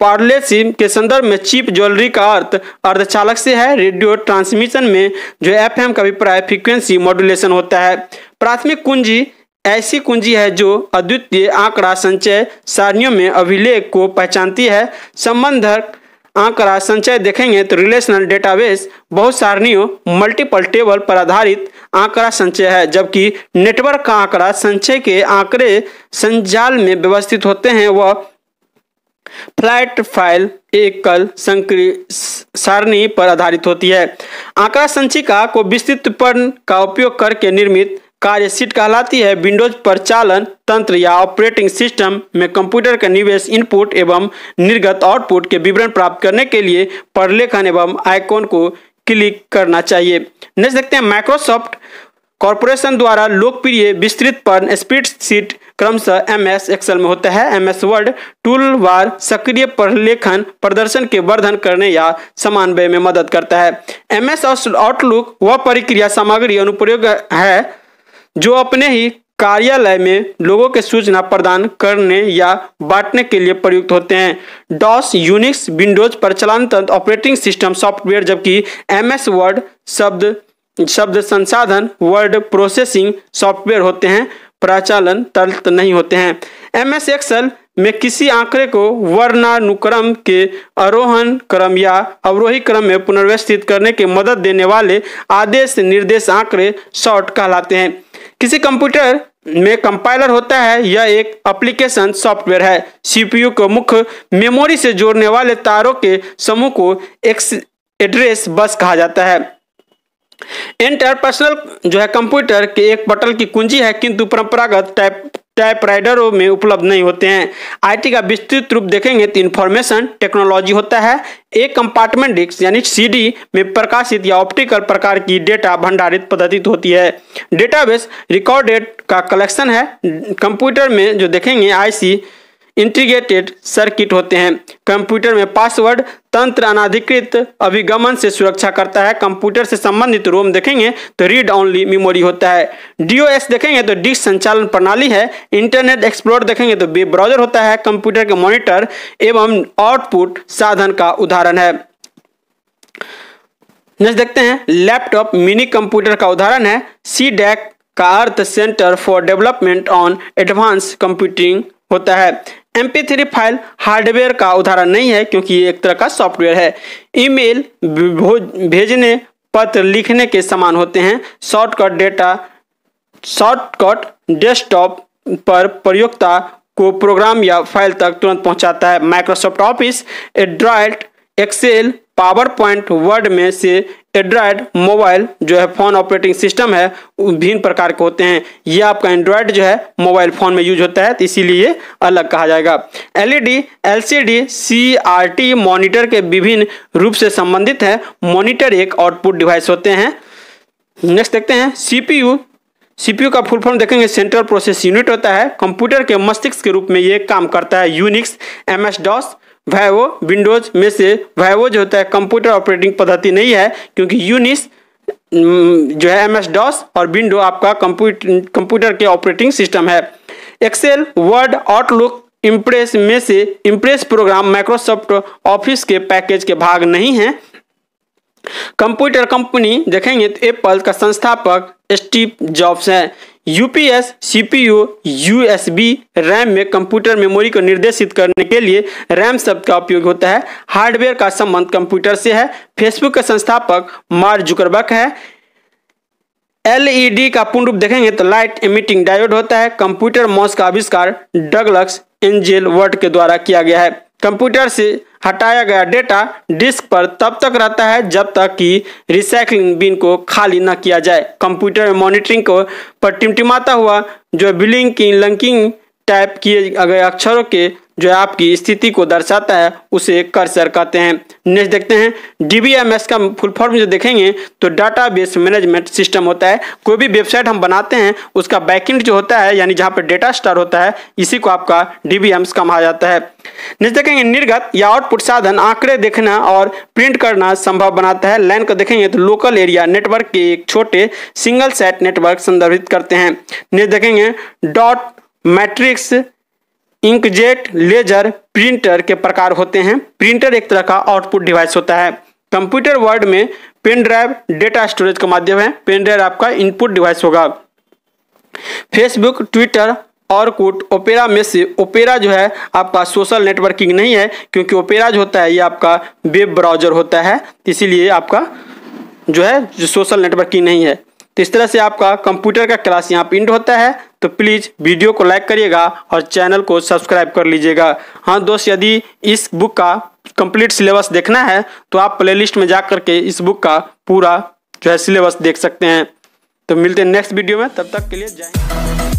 पार्ले के संदर्भ में चीप ज्वेलरी का अर्थ अर्धचालक से है रेडियो ट्रांसमिशन में जो एफएम का अभिप्राय फ्रिक्वेंसी मॉड्यूलेशन होता है प्राथमिक कुंजी ऐसी कुंजी है जो अद्वितीय आंकड़ा संचय सारणियों में अभिलेख को पहचानती है संबंधक आंकड़ा संचय देखेंगे तो रिलेशनल डेटाबेस बहुत सारणियों मल्टीपल टेबल पर आधारित आंकड़ा संचय है जबकि नेटवर्क का आंकड़ा संचय के आंकड़े संजाल में व्यवस्थित होते हैं वह फ्लैट फाइल एकल सारणी पर आधारित होती है आंकड़ा संचिका को विस्तृतपन का उपयोग करके निर्मित कार्यशीट कहलाती है विंडोज प्रचालन तंत्र या ऑपरेटिंग सिस्टम में कंप्यूटर का निवेश इनपुट एवं निर्गत आउटपुट के विवरण प्राप्त करने के लिए प्रलेखन एवं आइकॉन को क्लिक करना चाहिए नेक्स्ट देखते हैं माइक्रोसॉफ्ट कॉरपोरेशन द्वारा लोकप्रिय विस्तृत पर स्प्रेडशीट क्रमशः एम एस एक्सल में होता है M S word toolbar सक्रिय प्रलेखन प्रदर्शन के वर्धन करने या समन्वय में मदद करता है एम एस आउटलुक वह प्रक्रिया सामग्री अनुप्रयोग है जो अपने ही कार्यालय में लोगों के सूचना प्रदान करने या बांटने के लिए प्रयुक्त होते हैं डॉस यूनिक्स विंडोज पर चलान तंत्र ऑपरेटिंग सिस्टम सॉफ्टवेयर जबकि एमएस वर्ड शब्द शब्द संसाधन वर्ड प्रोसेसिंग सॉफ्टवेयर होते हैं प्रचालन तंत्र नहीं होते हैं एमएस एक्सल में किसी आंकड़े को वर्णानुक्रम के आरोहण क्रम या अवरोही क्रम में पुनर्व्यवस्थित करने के मदद देने वाले आदेश निर्देश आंकड़े शॉर्ट कहलाते हैं किसी कंप्यूटर में कंपाइलर होता है यह एक एप्लीकेशन सॉफ्टवेयर है सीपीयू को मुख्य मेमोरी से जोड़ने वाले तारों के समूह को एक्स एड्रेस बस कहा जाता है इंटरपर्सनल जो है कंप्यूटर के एक बटन की कुंजी है किंतु परंपरागत टाइप टाइपराइडरों में उपलब्ध नहीं होते हैं आईटी का विस्तृत रूप देखेंगे तो इन्फॉर्मेशन टेक्नोलॉजी होता है एक कंपार्टमेंट डिस्क यानी सीडी में प्रकाशित या ऑप्टिकल प्रकार की डेटा भंडारित पद्धति होती है डेटाबेस रिकॉर्डेड का कलेक्शन है कंप्यूटर में जो देखेंगे आईसी इंटीग्रेटेड सर्किट होते हैं कंप्यूटर में पासवर्ड तंत्र अनाधिकृत अभिगमन से सुरक्षा करता है कंप्यूटर से संबंधित रोम देखेंगे तो रीड ओनली मेमोरी होता है डीओएस देखेंगे तो डिस्क संचालन प्रणाली है इंटरनेट एक्सप्लोर देखेंगे तो वेब ब्राउजर होता है कंप्यूटर के मॉनिटर एवं आउटपुट साधन का उदाहरण है नेक्स्ट देखते हैं लैपटॉप मिनी कंप्यूटर का उदाहरण है सी डैक का अर्थ centre for development on advance computing होता है एम थ्री फाइल हार्डवेयर का उदाहरण नहीं है क्योंकि ये एक तरह का सॉफ्टवेयर है ईमेल भेजने पत्र लिखने के समान होते हैं शॉर्टकट डेटा शॉर्टकट डेस्कटॉप पर प्रयोगता को प्रोग्राम या फाइल तक तुरंत पहुंचाता है Microsoft office Android excel PowerPoint word में से एंड्रॉयड मोबाइल जो है फ़ोन ऑपरेटिंग सिस्टम है विभिन्न प्रकार के होते हैं यह आपका एंड्रॉयड जो है मोबाइल फ़ोन में यूज होता है तो इसीलिए अलग कहा जाएगा एलईडी, एलसीडी, सीआरटी मॉनिटर के विभिन्न रूप से संबंधित है मॉनिटर एक आउटपुट डिवाइस होते हैं नेक्स्ट देखते हैं सीपीयू सीपीयू का फुल फॉर्म देखेंगे सेंट्रल प्रोसेस यूनिट होता है कंप्यूटर के मस्तिष्क के रूप में ये काम करता है Unix M S DOS Vivo Windows में से वाइवो जो होता है कंप्यूटर ऑपरेटिंग पद्धति नहीं है क्योंकि यूनिस हम्म, जो है एम एस डॉस और विंडो आपका कंप्यूटर कंप्यूटर के ऑपरेटिंग सिस्टम है एक्सेल वर्ड आउटलुक इम्प्रेस में से इम्प्रेस प्रोग्राम माइक्रोसॉफ्ट ऑफिस के पैकेज के भाग नहीं है कंप्यूटर कंपनी देखेंगे तो एप्पल का संस्थापक स्टीव जॉब्स हैं यूपीएस सीपीयू यूएसबी रैम में कंप्यूटर मेमोरी को निर्देशित करने के लिए रैम शब्द का उपयोग होता है हार्डवेयर का संबंध कंप्यूटर से है फेसबुक का संस्थापक मार जुकरबक है एलईडी का पूर्ण रूप देखेंगे तो लाइट इमिटिंग डायोड होता है कंप्यूटर मॉस का आविष्कार डगलक्स एंजेल वर्ड के द्वारा किया गया है कंप्यूटर से हटाया गया डेटा डिस्क पर तब तक रहता है जब तक कि रिसाइकलिंग बिन को खाली न किया जाए कंप्यूटर में मॉनिटरिंग को पर टिमटिमाता हुआ जो बिलिंग की लंकिंग टाइप किए गए अक्षरों के जो आपकी स्थिति को दर्शाता है उसे कर्सर कहते हैं नेक्स्ट देखते हैं डीबीएमएस का फुल फॉर्म जो देखेंगे तो डाटा बेस मैनेजमेंट सिस्टम होता है कोई भी वेबसाइट हम बनाते हैं उसका बैकेंड जो होता है यानी जहां पर डेटा स्टार होता है इसी को आपका डीबीएम्स कहा जाता है नेक्स्ट देखेंगे निर्गत या आउटपुट साधन आंकड़े देखना और प्रिंट करना संभव बनाता है लाइन को देखेंगे तो लोकल एरिया नेटवर्क के एक छोटे सिंगल सेट नेटवर्क संदर्भित करते हैं नेक्स्ट देखेंगे dot matrix inkjet laser printer के प्रकार होते हैं प्रिंटर एक तरह का आउटपुट डिवाइस होता है कंप्यूटर वर्ड में पेन ड्राइव डेटा स्टोरेज का माध्यम है पेन ड्राइव आपका इनपुट डिवाइस होगा Facebook Twitter Orkut opera में से ओपेरा जो है आपका सोशल नेटवर्किंग नहीं है क्योंकि ओपेरा जो होता है ये आपका वेब ब्राउजर होता है इसीलिए आपका जो है जो सोशल नेटवर्किंग नहीं है तो इस तरह से आपका कंप्यूटर का क्लास यहाँ पर इंड होता है तो प्लीज़ वीडियो को लाइक करिएगा और चैनल को सब्सक्राइब कर लीजिएगा हाँ दोस्त यदि इस बुक का कंप्लीट सिलेबस देखना है तो आप प्लेलिस्ट में जा करके इस बुक का पूरा जो है सिलेबस देख सकते हैं तो मिलते हैं नेक्स्ट वीडियो में तब तक के लिए जय